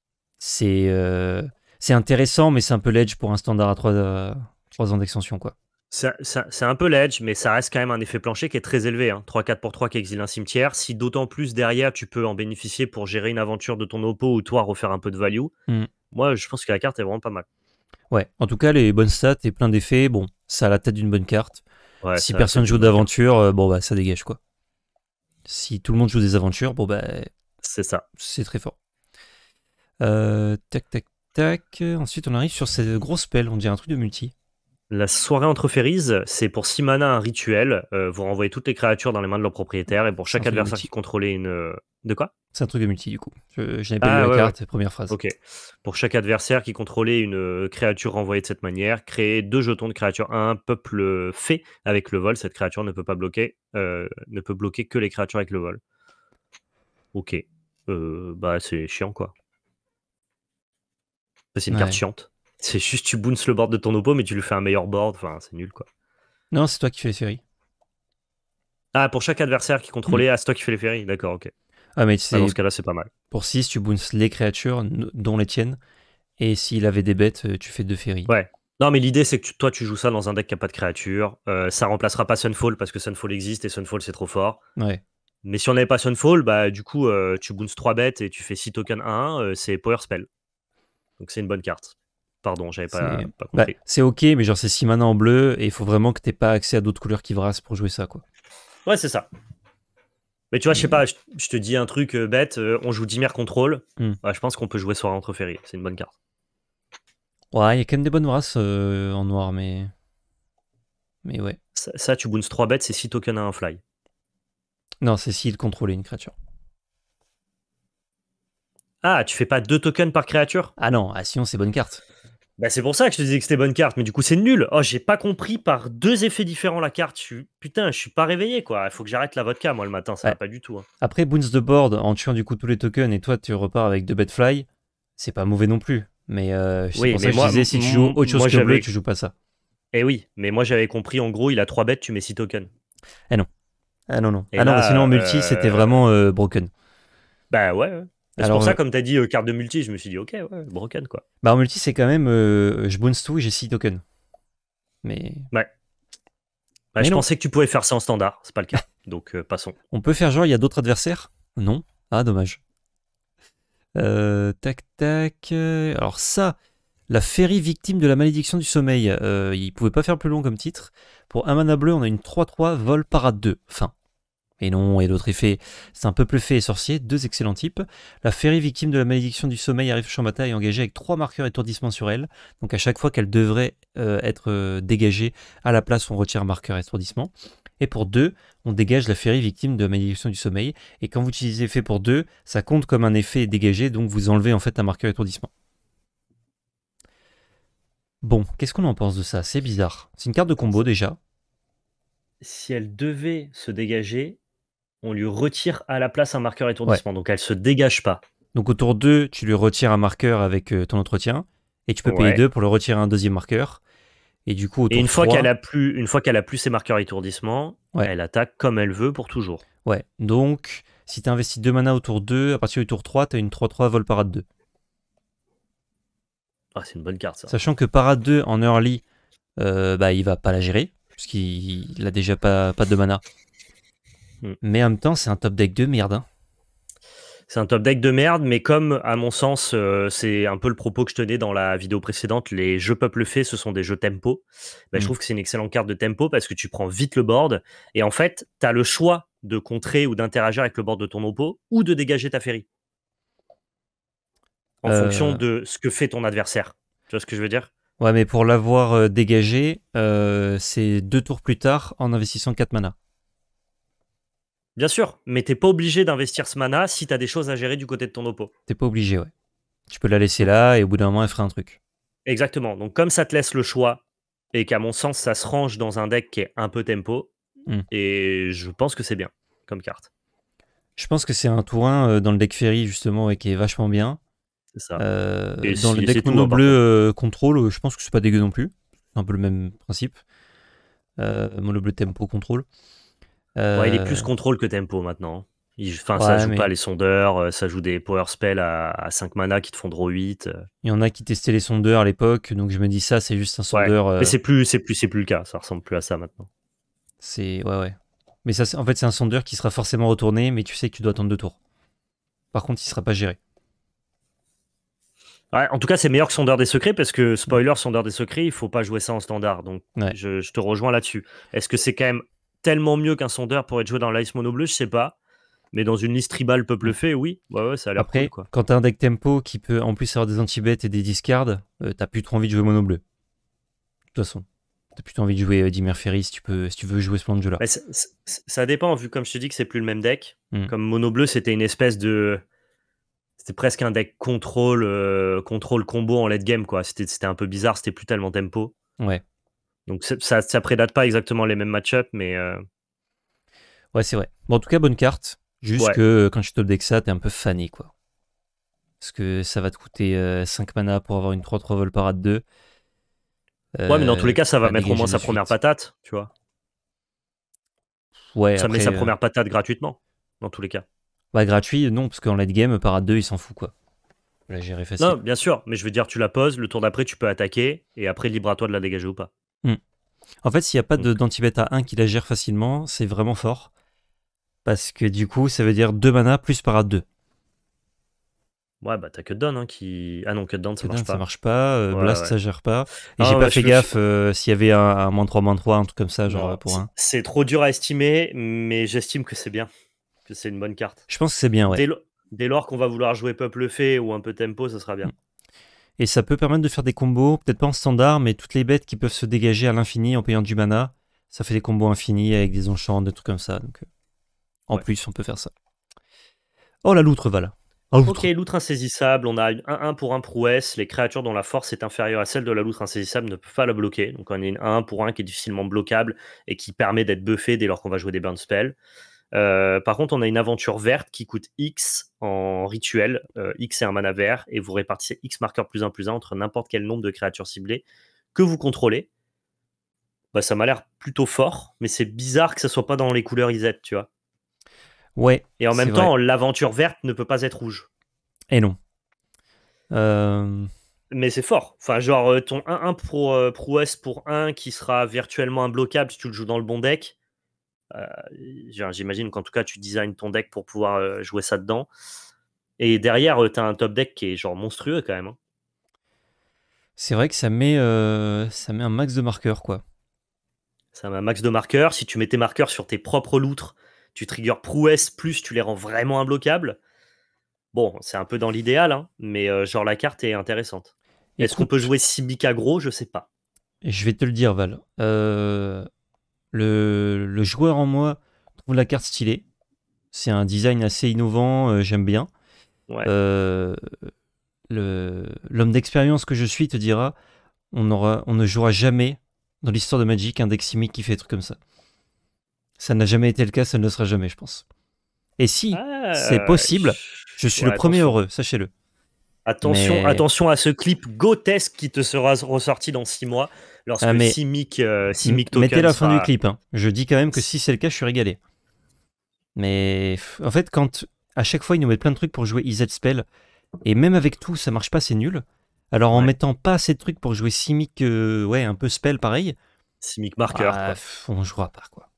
bast, euh, c'est intéressant, mais c'est un peu l'edge pour un standard à 3, ans d'extension, quoi. C'est un peu l'edge, mais ça reste quand même un effet plancher qui est très élevé. 3-4 hein. pour 3 qui exile un cimetière. Si d'autant plus derrière, tu peux en bénéficier pour gérer une aventure de ton oppo ou toi refaire un peu de value, hmm. moi je pense que la carte est vraiment pas mal. Ouais, en tout cas, les bonnes stats et plein d'effets, bon, ça a la tête d'une bonne carte si personne joue d'aventure, euh, bon bah ça dégage quoi. Si tout le monde joue des aventures, bon bah c'est ça. C'est très fort. Euh, tac tac tac. Ensuite on arrive sur cette grosse pelle, on dirait un truc de multi. La soirée entre ferries, c'est pour 6 mana un rituel. Euh, vous renvoyez toutes les créatures dans les mains de leur propriétaire et pour chaque adversaire qui contrôlait une. Euh, de quoi C'est un truc de multi du coup. Je, pas ah, la carte, première phrase. Ok. Pour chaque adversaire qui contrôlait une euh, créature renvoyée de cette manière, créer deux jetons de créature un peuple fait avec le vol. Cette créature ne peut pas bloquer, ne peut bloquer que les créatures avec le vol. Ok. bah c'est chiant quoi. C'est une carte chiante. C'est juste tu bounces le board de ton opo, mais tu lui fais un meilleur board. Enfin, c'est nul quoi. Non, c'est toi qui fais les ferries. Ah, pour chaque adversaire qui contrôlait, à hmm. ah, c'est toi qui fais les ferries D'accord, ok. Ah, mais ah, dans ce cas-là, c'est pas mal. Pour 6, tu bounces les créatures, dont les tiennes. Et s'il avait des bêtes, euh, tu fais deux ferries. Ouais. Non, mais l'idée, c'est que toi, tu joues ça dans un deck qui n'a pas de créatures. Euh, ça remplacera pas Sunfall parce que Sunfall existe et Sunfall, c'est trop fort. Ouais. Mais si on n'avait pas Sunfall, bah, du coup, euh, tu bounces 3 bêtes et tu fais 6 tokens 1, 1 c'est Power Spell. Donc, c'est une bonne carte. Pardon, j'avais pas, bah, compris. c'est ok, mais genre c'est 6 mana en bleu et il faut vraiment que t'aies pas accès à d'autres couleurs qui brassent pour jouer ça, quoi. Ouais, c'est ça. Mais tu vois, je sais pas, je, te dis un truc euh, bête, euh, on joue 10 Control, contrôle. Hmm. je pense qu'on peut jouer Soir entre Ferry, c'est une bonne carte. Ouais, il y a quand même des bonnes races euh, en noir, mais. Mais ouais. Ça, tu boons 3 bêtes, c'est si tokens à un fly. Non, c'est s'il contrôlait une créature. Ah, tu fais pas deux tokens par créature Ah non, ah, sinon c'est bonne carte. Bah c'est pour ça que je te disais que c'était bonne carte, mais du coup c'est nul. Oh, j'ai pas compris par deux effets différents la carte. Putain, je suis pas réveillé quoi. Il faut que j'arrête la vodka moi le matin, ça va ah. pas du tout. Hein. Après Boons de board en tuant du coup tous les tokens et toi tu repars avec deux Bedfly, c'est pas mauvais non plus. Mais euh, c'est pour que je disais si tu joues autre chose que bleu, tu joues pas ça. Eh oui, mais moi j'avais compris en gros, il a trois bêtes, tu mets six tokens. Eh non. Ah non non. ah non, sinon en multi, euh, c'était vraiment euh, broken. Bah ouais. C'est pour ça, euh, comme tu as dit, euh, carte de multi, je me suis dit, ok, ouais, broken quoi. Bah, en multi, c'est quand même, euh, je bounce tout et j'ai 6 tokens. Mais. Ouais. Bah, je pensais que tu pouvais faire ça en standard, c'est pas le cas. *laughs* Donc, passons. On peut faire genre, il y a d'autres adversaires Non Ah, dommage. tac, tac. Alors, ça, la Ferry victime de la malédiction du sommeil. il pouvait pas faire plus long comme titre. Pour un mana bleu, on a une 3-3 vol parade 2. Fin. Et non, et d'autres effets, c'est un peuple fait et sorcier, deux excellents types. La féerie victime de la malédiction du sommeil arrive champ bataille et engagée avec trois marqueurs étourdissement sur elle. Donc à chaque fois qu'elle devrait euh, être euh, dégagée, à la place on retire marqueur étourdissement. Et pour deux, on dégage la féerie victime de la malédiction du sommeil. Et quand vous utilisez effet pour deux, ça compte comme un effet dégagé, donc vous enlevez en fait un marqueur étourdissement. Bon, qu'est-ce qu'on en pense de ça C'est bizarre. C'est une carte de combo déjà. Si elle devait se dégager, on lui retire à la place un marqueur étourdissement. Donc elle se dégage pas. Donc au tour 2, tu lui retires un marqueur avec euh, ton entretien et tu peux payer 2 pour le retirer un deuxième marqueur. Et du coup, au tour et une fois qu'elle a plus, une fois qu'elle a plus ses marqueurs étourdissement, elle attaque comme elle veut pour toujours. Ouais. Donc si tu investis 2 mana au tour 2, à partir du tour 3, tu as une 3-3 vol parade 2. Ah, c'est une bonne carte ça. Sachant que parade 2 en early, euh, bah, il va pas la gérer, puisqu'il a déjà pas, pas de mana. Mm. Mais en même temps, c'est un top deck de merde. Hein. C'est un top deck de merde, mais comme, à mon sens, euh, c'est un peu le propos que je tenais dans la vidéo précédente, les jeux peuple fait, ce sont des jeux tempo. Bah, je mm. trouve que c'est une excellente carte de tempo parce que tu prends vite le board et en fait, tu as le choix de contrer ou d'interagir avec le board de ton oppo ou de dégager ta ferry. En euh. fonction de ce que fait ton adversaire. Tu vois ce que je veux dire Ouais, mais pour l'avoir euh, dégagé, c'est deux tours plus tard en investissant 4 mana. Bien sûr, mais t'es pas obligé d'investir ce mana si t'as des choses à gérer du côté de ton oppo. T'es pas obligé, ouais. Tu peux la laisser là et au bout d'un moment, elle fera un truc. Exactement. Donc, comme ça te laisse le choix et qu'à mon sens, ça se range dans un deck qui est un peu tempo, hmm. et je pense que c'est bien comme carte. Je pense que c'est un tour 1 euh, dans le deck Ferry, justement, et qui est vachement bien. C'est ça. Euh, dans le deck mono bleu euh, contrôle, je pense que c'est pas dégueu non plus. C'est un peu le même principe. Euh, mono bleu tempo contrôle il est plus euh, contrôle que tempo maintenant. Il, ça joue pas les sondeurs, euh, ça joue des power spells à, 5 mana qui te font draw 8. Euh. Il y en a qui testaient les sondeurs à l'époque, donc je me dis ça, c'est juste un sondeur. Mais c'est plus, c'est plus, c'est plus le cas, ça ressemble plus à ça maintenant. C'est ouais ouais. Mais ça, en fait, c'est un sondeur qui sera forcément retourné, mais tu sais que tu dois attendre deux tours. Par contre, il sera pas géré. en tout cas, c'est meilleur que Sondeur des Secrets parce que, spoiler, Sondeur des Secrets, il faut pas jouer ça en standard. Donc, je, te rejoins là-dessus. Est-ce que c'est quand même tellement mieux qu'un sondeur pour être joué dans l'ice mono bleu, je sais pas. Mais dans une liste tribale peuple fait, oui, ouais, ça a Après, quand t'as un deck tempo qui peut en plus avoir des anti-bêtes et des discards, euh, t'as plus trop envie de jouer mono bleu. De toute façon. T'as trop envie de jouer euh, Ferry si tu, peux, si tu veux jouer ce plan de jeu-là. Bah, ça, dépend, vu comme je te dis que c'est plus le même deck. Hmm. Comme mono bleu, c'était une espèce de. C'était presque un deck contrôle, euh, contrôle combo en late game, quoi. C'était, c'était un peu bizarre, c'était plus tellement tempo. Ouais. Donc ça, prédate pas exactement les mêmes match-ups, mais. Euh, ouais, c'est vrai. Bon, en tout cas, bonne carte. Juste que euh, quand tu top deck ça, t'es un peu fanny quoi. Parce que ça va te coûter 5 euh, mana pour avoir une 3-3 vol parade 2. ouais, mais dans tous les cas, ça va mettre au moins sa première patate, tu vois. Ouais, ça met sa première patate gratuitement, dans tous les cas. Bah, gratuit, non, parce qu'en late game, parade 2, il s'en fout, quoi. La gérer facile. Non, bien sûr, mais je veux dire, tu la poses, le tour d'après, tu peux attaquer, et après, libre à toi de la dégager ou pas. Hmm. En fait, s'il n'y a pas danti beta 1 qui la gère facilement, c'est vraiment fort. Parce que du coup, ça veut dire 2 mana plus para 2. Ouais, bah t'as que donne, hein, qui. Ah non, que ça, marche pas. Ça marche pas, Blast ça gère pas. Et ah j'ai pas fait gaffe euh, s'il y avait un, moins 3, moins 3, un truc comme ça, genre pour un. C'est trop dur à estimer, mais j'estime que c'est bien. Que c'est une bonne carte. Je pense que c'est bien, ouais. Dès, lors qu'on va vouloir jouer Peuple fait ou un peu Tempo, ça sera bien. Hmm. Et ça peut permettre de faire des combos, peut-être pas en standard, mais toutes les bêtes qui peuvent se dégager à l'infini en payant du mana, ça fait des combos infinis avec des enchants, des trucs comme ça. Donc, euh, en plus, on peut faire ça. Oh, la loutre, va là. ok, loutre insaisissable, on a un 1-1 pour 1 prouesse, les créatures dont la force est inférieure à celle de la loutre insaisissable ne peuvent pas la bloquer, donc on a une 1-1 pour 1 qui est difficilement bloquable et qui permet d'être buffé dès lors qu'on va jouer des burn spells. Euh, par contre, on a une aventure verte qui coûte X en rituel. Euh, X est un mana vert et vous répartissez X marqueur plus 1 plus 1 entre n'importe quel nombre de créatures ciblées que vous contrôlez. Bah, ça m'a l'air plutôt fort, mais c'est bizarre que ça soit pas dans les couleurs IZ, tu vois. Ouais. Et en même temps, l'aventure verte ne peut pas être rouge. Et non. Euh. mais c'est fort. Enfin, genre, ton 1-1 prouesse pour 1 qui sera virtuellement imbloquable si tu le joues dans le bon deck, euh, j'imagine qu'en tout cas, tu designes ton deck pour pouvoir euh, jouer ça dedans. Et derrière, euh, tu as un top deck qui est genre monstrueux quand même. Hein. C'est vrai que ça met, ça met un max de marqueurs, quoi. Ça met un max de marqueurs. Si tu mets tes marqueurs sur tes propres loutres, tu triggers prouesse plus, tu les rends vraiment imbloquables. Bon, c'est un peu dans l'idéal, hein, mais genre la carte est intéressante. Est-ce qu'on peut jouer Sibika gros Je sais pas. Je vais te le dire, Val. Euh, le, joueur en moi trouve la carte stylée. C'est un design assez innovant, euh, j'aime bien. Euh, l'homme d'expérience que je suis te dira on, aura, on ne jouera jamais dans l'histoire de Magic un deck qui fait des trucs comme ça. Ça n'a jamais été le cas, ça ne le sera jamais, je pense. Et si ah, c'est possible, je suis le premier heureux, sachez-le. Attention, attention à ce clip gothique qui te sera ressorti dans six mois lorsque ah, euh, Mettez la fin du clip. Hein. Je dis quand même que si c'est le cas, je suis régalé. Mais en fait, quand à chaque fois ils nous mettent plein de trucs pour jouer EZ Spell, et même avec tout, ça marche pas, c'est nul. Alors en mettant pas assez de trucs pour jouer Simic, euh, ouais, un peu Spell pareil. Simic Marker. Ah, on jouera par quoi.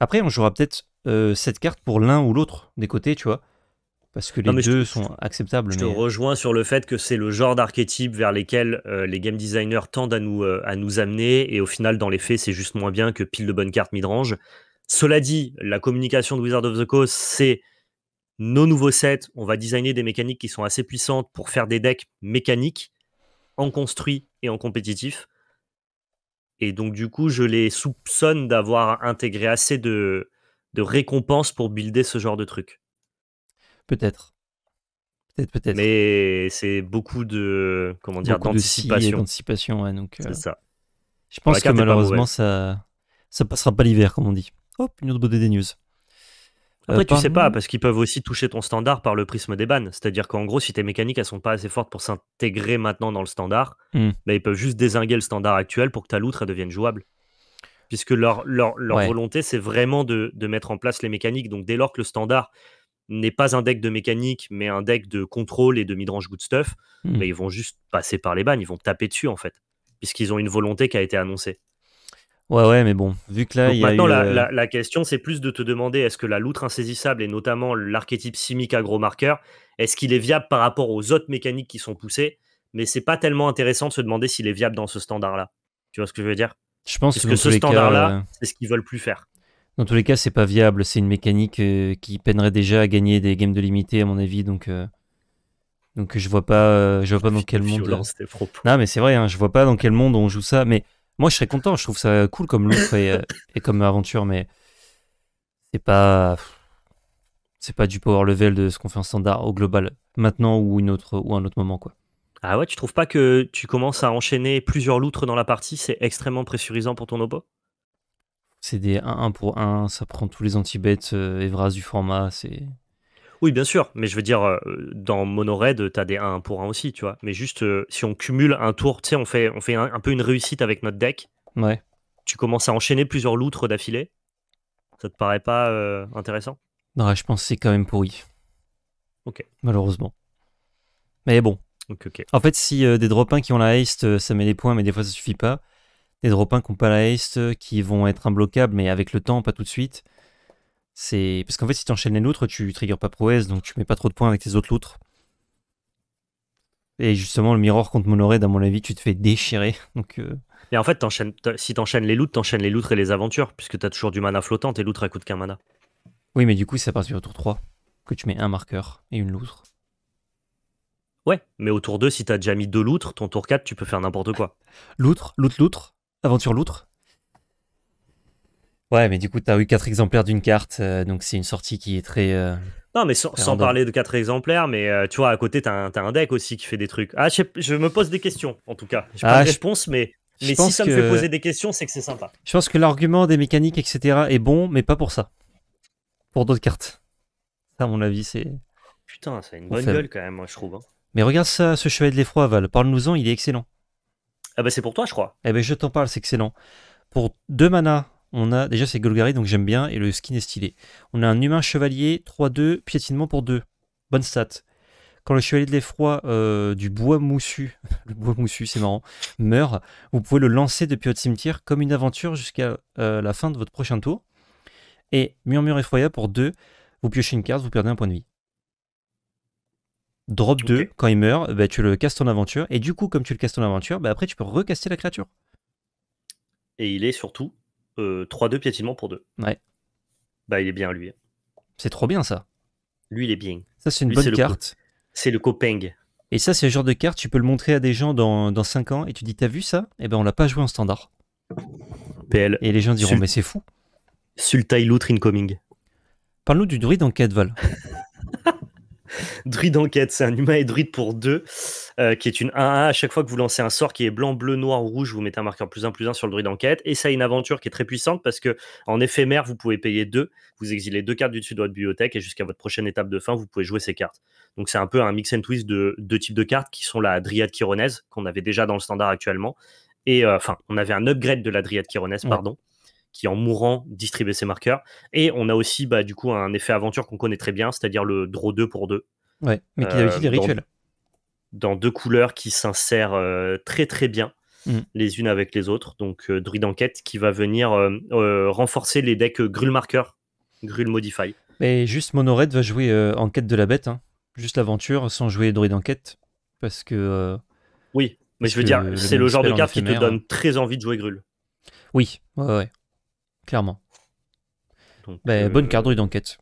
Après, on jouera peut-être euh, cette carte pour l'un ou l'autre des côtés, tu vois. Parce que les deux sont acceptables. Je te rejoins sur le fait que c'est le genre d'archétype vers lesquels euh, les game designers tendent à nous, euh, à nous amener, et au final, dans les faits, c'est juste moins bien que pile de bonnes cartes midrange. Cela dit, la communication de Wizard of the Coast, c'est nos nouveaux sets, on va designer des mécaniques qui sont assez puissantes pour faire des decks mécaniques, en construit et en compétitif. Et donc, du coup, je les soupçonne d'avoir intégré assez de, de récompenses pour builder ce genre de truc. Peut-être. Peut-être, peut-être. Mais c'est beaucoup de. Comment dire D'anticipation. c'est euh, ça. Je pense que malheureusement, ça ça passera pas l'hiver, comme on dit. Hop, une autre beauté des news. Euh, Après, tu ne sais pas, parce qu'ils peuvent aussi toucher ton standard par le prisme des bannes. C'est-à-dire qu'en gros, si tes mécaniques, elles sont pas assez fortes pour s'intégrer maintenant dans le standard, hmm. bah, ils peuvent juste désinguer le standard actuel pour que ta loutre, devienne jouable. Puisque leur, volonté, c'est vraiment de, de, mettre en place les mécaniques. Donc, dès lors que le standard, n'est pas un deck de mécanique, mais un deck de contrôle et de midrange good stuff, mais hmm. bah, ils vont juste passer par les bannes, ils vont taper dessus en fait, puisqu'ils ont une volonté qui a été annoncée. Ouais, ouais, mais bon, vu que là. il y a eu... Euh, la, question, c'est plus de te demander est-ce que la loutre insaisissable et notamment l'archétype simique agro-marqueur, est-ce qu'il est viable par rapport aux autres mécaniques qui sont poussées Mais c'est pas tellement intéressant de se demander s'il est viable dans ce standard-là. Tu vois ce que je veux dire Je pense que, ce standard-là, euh, c'est ce qu'ils veulent plus faire. Dans tous les cas, c'est pas viable. C'est une mécanique euh, qui peinerait déjà à gagner des games de limité, à mon avis. Donc, euh, donc je vois pas, euh, je vois pas dans quel monde. Non, mais c'est vrai. Hein, je vois pas dans quel monde on joue ça. Mais moi, je serais content. Je trouve ça cool comme loutre et, comme aventure. Mais c'est pas, c'est pas du power level de ce qu'on fait en standard au global maintenant ou une autre ou un autre moment quoi. Ah ouais, tu trouves pas que tu commences à enchaîner plusieurs loutres dans la partie, c'est extrêmement pressurisant pour ton obo c'est des 1 pour 1, ça prend tous les anti-bêtes euh, Evras du format, c'est... Oui, bien sûr, mais je veux dire, euh, dans Monoraid, tu as des 1 pour 1 aussi, tu vois. Mais juste, euh, si on cumule un tour, tu sais, on fait, on fait un, peu une réussite avec notre deck. Ouais. Tu commences à enchaîner plusieurs loutres d'affilée. Ça te paraît pas intéressant Non, je pense que c'est quand même pourri. Ok. Malheureusement. Mais bon. Ok. ok En fait, si des drop 1 qui ont la haste, ça met des points, mais des fois ça suffit pas des drop qui n'ont pas la qui vont être imbloquables, mais avec le temps, pas tout de suite. C'est Parce qu'en fait, si tu enchaînes les loutres, tu triggers pas prouesse, donc tu mets pas trop de points avec tes autres loutres. Et justement, le mirror contre Monoré, dans mon avis, tu te fais déchirer. *laughs* Donc, euh, Et en fait, enchaînes, si enchaînes les tu enchaînes les loutres et les aventures, puisque tu as toujours du mana flottant, tes loutres, à qu'un mana. Oui, mais du coup, ça passe partir du tour 3 que tu mets un marqueur et une loutre. Ouais, mais au tour 2, si t'as déjà mis deux loutres, ton tour 4, tu peux faire n'importe quoi. *laughs* loutre, loutre, loutre, Aventure Loutre. Ouais, mais du coup, t'as eu quatre exemplaires d'une carte, euh, donc c'est une sortie qui est très. Euh, non, mais sans, parler de quatre exemplaires, mais euh, tu vois, à côté, t'as un deck aussi qui fait des trucs. Ah, je, me pose des questions, en tout cas. Je ah, pas de réponse, mais, mais si ça me fait poser des questions, c'est que c'est sympa. Je pense que l'argument des mécaniques, etc., est bon, mais pas pour ça. Pour d'autres cartes. Ça, à mon avis, c'est. Putain, ça a une bonne gueule quand même, moi, je trouve. Hein. Mais regarde ça, ce chevet de l'effroi, Val. Parle-nous-en, il est excellent. Ah bah, c'est pour toi, je crois. Eh ben je t'en parle, c'est excellent. Pour deux mana, on a déjà c'est Golgari, donc j'aime bien, et le skin est stylé. On a un humain chevalier 3-2, piétinement pour 2. Bonne stat. Quand le chevalier de l'effroi euh, du bois moussu, *laughs* le bois moussu c'est marrant, meurt, vous pouvez le lancer depuis votre cimetière comme une aventure jusqu'à euh, la fin de votre prochain tour. Et murmure effroyable pour 2, vous piochez une carte, vous perdez un point de vie. Drop 2, quand il meurt, bah, tu le castes en aventure. Et du coup, comme tu le castes en aventure, bah, après, tu peux recaster la créature. Et il est surtout 3-2 euh, piétinement pour 2. Ouais. Bah, il est bien, lui. Hein. C'est trop bien, ça. Lui, il est bien. Ça, c'est une bonne carte. C'est le Copeng. Et ça, c'est le genre de carte, tu peux le montrer à des gens dans, dans 5 ans et tu dis, t'as vu ça Eh ben, on l'a pas joué en standard. PL. Et les gens diront, mais c'est fou. Sultai Loutre Incoming. Parle-nous du druide en Cadval. *laughs* *laughs* Druid enquête, c'est un humain et druide pour deux, euh, qui est une 1-1. À chaque fois que vous lancez un sort qui est blanc, bleu, noir ou rouge, vous mettez un marqueur plus 1 plus 1 sur le druide enquête. Et ça a une aventure qui est très puissante parce que en éphémère, vous pouvez payer deux, vous exilez deux cartes du dessus de votre bibliothèque et jusqu'à votre prochaine étape de fin, vous pouvez jouer ces cartes. Donc c'est un peu un mix and twist de deux types de cartes qui sont la dryade chironaise qu'on avait déjà dans le standard actuellement. Et euh, enfin, on avait un upgrade de la dryade chironaise, pardon qui en mourant distribuer ses marqueurs. Et on a aussi bah, du coup un effet aventure qu'on connaît très bien, c'est-à-dire le draw 2 pour 2. Ouais, mais qui a euh, aussi des rituels. Dans, deux couleurs qui s'insèrent euh, très très bien. Mm. les unes avec les autres. Donc, euh, druide enquête qui va venir renforcer les decks Grul Marker, Grul Modify. Mais juste Monored va jouer Enquête de la Bête, hein. juste l'aventure, sans jouer druide enquête. Parce que. oui, mais je veux dire, c'est le genre de carte qui te donne hein. très envie de jouer Grul. Oui, ouais, ouais clairement. Ben, euh, bonne carte euh... Bonne d'enquête.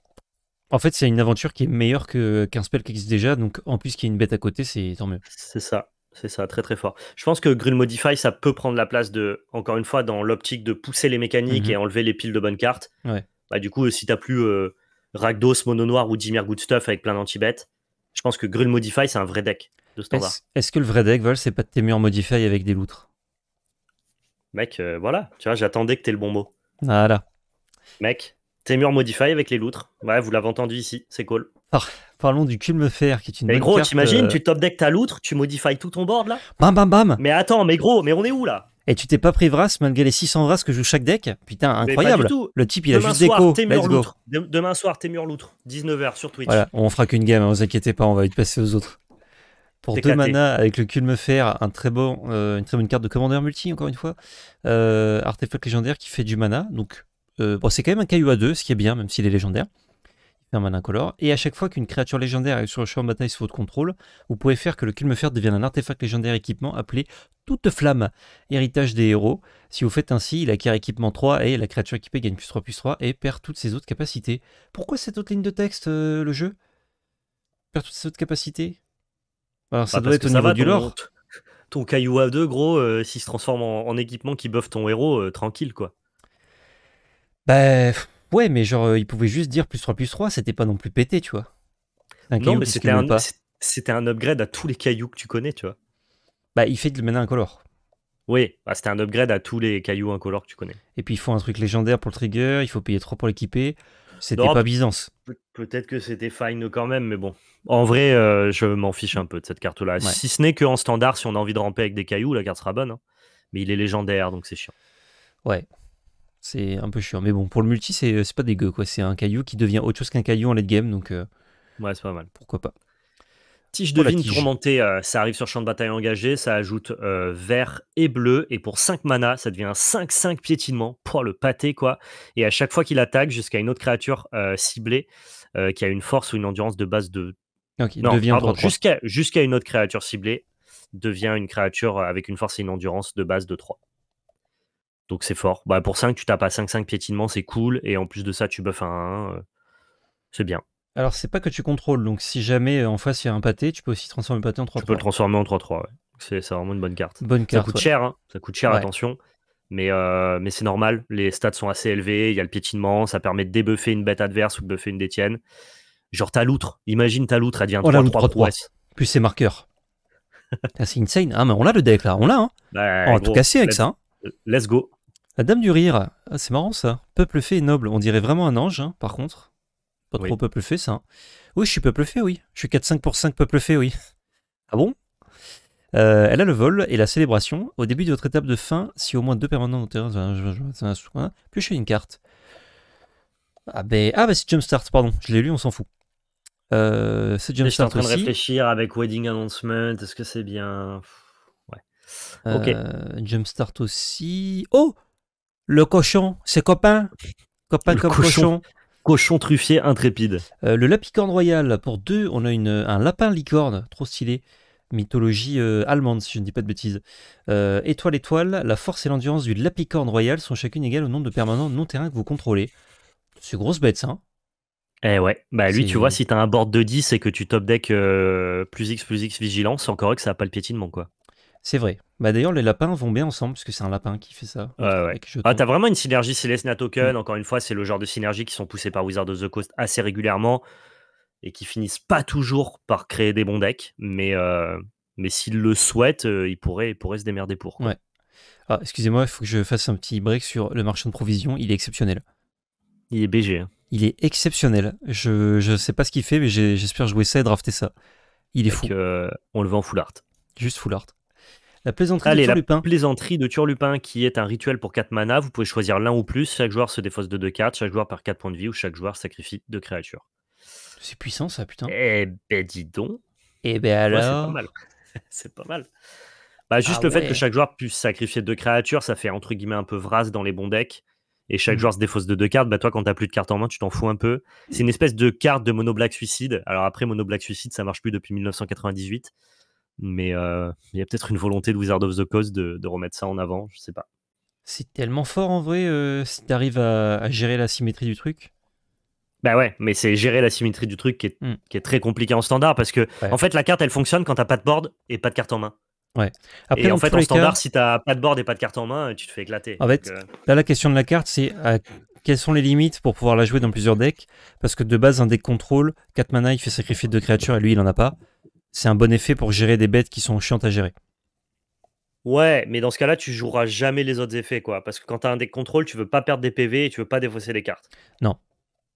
En fait, c'est une aventure qui est meilleure qu'un spell qui existe déjà, donc en plus qu'il y a une bête à côté, c'est tant mieux. C'est ça, c'est ça, très très fort. Je pense que Grill Modify, ça peut prendre la place de, encore une fois, dans l'optique de pousser les mécaniques mhm. et enlever les piles de bonnes cartes. Bah, du coup, euh, si t'as plus euh, Ragdos, Mono Noir ou Dimir Goodstuff avec plein d'anti-bêtes, je pense que Grill Modify, c'est un vrai deck Est-ce que le vrai deck, Val, c'est pas de tes murs Modify avec des loutres Mec, voilà, tu vois, j'attendais que t'aies le bon mot. Voilà. Mec, murs Modify avec les loutres. Ouais, vous l'avez entendu ici, c'est cool. parlons du culme fer qui est une. Mais gros, t'imagines, euh, tu top deck ta loutre, tu modifies tout ton board là Bam bam bam Mais attends, mais gros, mais on est où là et tu t'es pas pris Vras malgré les 600 Vras que joue chaque deck Putain, incroyable. Le type, il a juste soir, déco. Demain soir, t'es murs loutre. 19h sur Twitch. on fera qu'une game, hein, vous inquiétez pas, on va vite passer aux autres. Pour deux mana avec le culme fer, un très euh, une très bonne carte de commandeur multi, encore une fois. Euh, artefact légendaire qui fait du mana. Donc, euh, c'est quand même un caillou à 2, ce qui est bien, même s'il est légendaire. Il fait un mana incolore. Et à chaque fois qu'une créature légendaire est sur le champ de bataille sous votre contrôle, vous pouvez faire que le culme fer devienne un artefact légendaire équipement appelé toute flamme, héritage des héros. Si vous faites ainsi, il acquiert équipement 3 et la créature équipée gagne plus 3 plus 3 et perd toutes ses autres capacités. Pourquoi cette autre ligne de texte, le jeu Perd toutes ses autres capacités ça bah, doit être au niveau du lore. Ton, caillou à deux gros, euh, s'il se transforme en, équipement qui buff ton héros, euh, tranquille, quoi. Bah ouais, mais genre, euh, il pouvait juste dire plus 3 plus 3, c'était pas non plus pété, tu vois. non, mais c'était un, upgrade à tous les cailloux que tu connais, tu vois. Bah, il fait de le mener color. Oui, bah, c'était un upgrade à tous les cailloux incolores que tu connais. Et puis, il faut un truc légendaire pour le trigger, il faut payer 3 pour l'équiper. C'était pas Byzance. Peut-être que c'était fine quand même, mais bon. En vrai, euh, je m'en fiche un peu de cette carte-là. Si ce n'est qu'en standard, si on a envie de ramper avec des cailloux, la carte sera bonne. Hein. Mais il est légendaire, donc c'est chiant. Ouais. C'est un peu chiant. Mais bon, pour le multi, c'est euh, pas dégueu, quoi. C'est un caillou qui devient autre chose qu'un caillou en late game, donc. Euh, ouais, c'est pas mal. Pourquoi pas. Oh, tige de oh, tourmentée, euh, ça arrive sur champ de bataille engagé, ça ajoute euh, vert et bleu, et pour 5 mana, ça devient 5-5 piétinement, pour le pâté quoi. Et à chaque fois qu'il attaque, jusqu'à une autre créature euh, ciblée qui a une force ou une endurance de base de. devient pardon, jusqu'à, jusqu'à une autre créature ciblée, devient une créature avec une force et une endurance de base de 3. Donc c'est fort. Bah, pour 5, tu tapes à 5-5 piétinement, c'est cool, et en plus de ça, tu buffes un 1. c'est bien. Alors, c'est pas que tu contrôles. Donc, si jamais euh, en face il y a un pâté, tu peux aussi transformer le pâté en 3-3. Tu peux le transformer en 3-3. C'est vraiment une bonne carte. Bonne carte. Hein. Ça coûte cher. Ça coûte cher, attention. Mais, euh, mais c'est normal. Les stats sont assez élevés. Il y a le piétinement. Ça permet de débuffer une bête adverse ou de buffer une détienne. Genre, ta l'outre. Imagine ta l'outre. Elle devient 3-3 3-3, Plus ses marqueurs. Ah, c'est insane. Ah, mais on l'a le deck là. On l'a. Hein. Bah, on va tout casser avec ça. Hein. Let's go. La Dame du Rire. Ah, c'est marrant ça. Peuple fait et noble. On dirait vraiment un ange, hein, par contre trop peuple fait ça. Hein. Oui, je suis peuple fait, oui. Je suis 4-5 pour 5 peuple fait, oui. Ah bon euh, Elle a le vol et la célébration. Au début de votre étape de fin, si au moins deux permanents ont terrain, plus suis hein, une carte. Ah ben, ah ben c'est Jumpstart, pardon. Je l'ai lu, on s'en fout. Euh, c'est Jumpstart. Je suis en train de réfléchir avec Wedding Announcement, est-ce que c'est bien. Ouais. Ok. Euh, Jumpstart aussi. Oh Le cochon, Ses copains Copain le comme cochon cochon truffier intrépide. Euh, le Lapicorne Royal, pour deux, on a un lapin licorne, trop stylé. Mythologie euh, allemande, si je ne dis pas de bêtises. Euh, étoile, étoile, la force et l'endurance du Lapicorne Royal sont chacune égales au nombre de permanents non terrains que vous contrôlez. C'est grosse bête, ça. Hein. eh ouais, bah lui, tu vois, si t'as un board de 10 et que tu top deck plus X plus X vigilance, c'est encore que ça a pas le piétinement, quoi. C'est vrai. Bah d'ailleurs, les lapins vont bien ensemble, parce que c'est un lapin qui fait ça. Ah, t'as vraiment une synergie, c'est les Token, encore une fois, c'est le genre de synergie qui sont poussées par Wizard of the Coast assez régulièrement et qui finissent pas toujours par créer des bons decks, mais, euh, mais s'ils le souhaitent, euh, ils, pourraient, se démerder pour. Ouais. Ah, excusez-moi, il faut que je fasse un petit break sur le marchand de provisions, il est exceptionnel. Il est BG. Hein. Il est exceptionnel. Je, je sais pas ce qu'il fait, mais j'espère jouer ça et drafter ça. Il est fou. Euh, on le vend en full art. Juste full art. La plaisanterie de Turlupin. plaisanterie de qui est un rituel pour 4 mana. Vous pouvez choisir l'un ou plus. Chaque joueur se défausse de 2 cartes. Chaque joueur perd 4 points de vie ou chaque joueur sacrifie 2 créatures. C'est puissant ça, putain. Eh ben dis donc. Eh ben alors. c'est pas mal. *laughs* c'est pas mal. Bah, juste ah le fait que chaque joueur puisse sacrifier 2 créatures, ça fait entre guillemets un peu vrasse dans les bons decks. Et chaque mm. joueur se défausse de 2 cartes. Bah, toi, quand t'as plus de cartes en main, tu t'en fous un peu. C'est une espèce de carte de Mono Suicide. Alors après, Mono Black Suicide, ça marche plus depuis 1998. Mais euh, il y a peut-être une volonté de Wizard of the Coast de, remettre ça en avant, je sais pas. C'est tellement fort en vrai euh, si t'arrives à, à, gérer la symétrie du truc. Bah ouais, mais c'est gérer la symétrie du truc qui est, hmm. très compliqué en standard parce que en fait la carte elle fonctionne quand t'as pas de board et pas de carte en main. Ouais. et en fait en standard si t'as pas de board et pas de carte en main euh, tu te fais éclater. En fait, là la question de la carte c'est quelles sont les limites pour pouvoir la jouer dans plusieurs decks parce que de base un deck contrôle 4 mana il fait sacrifier deux créatures et lui il en a pas c'est un bon effet pour gérer des bêtes qui sont chiantes à gérer. Ouais, mais dans ce cas-là, tu joueras jamais les autres effets, quoi. Parce que quand tu as un deck contrôle, tu veux pas perdre des PV et tu veux pas défausser les cartes. Non.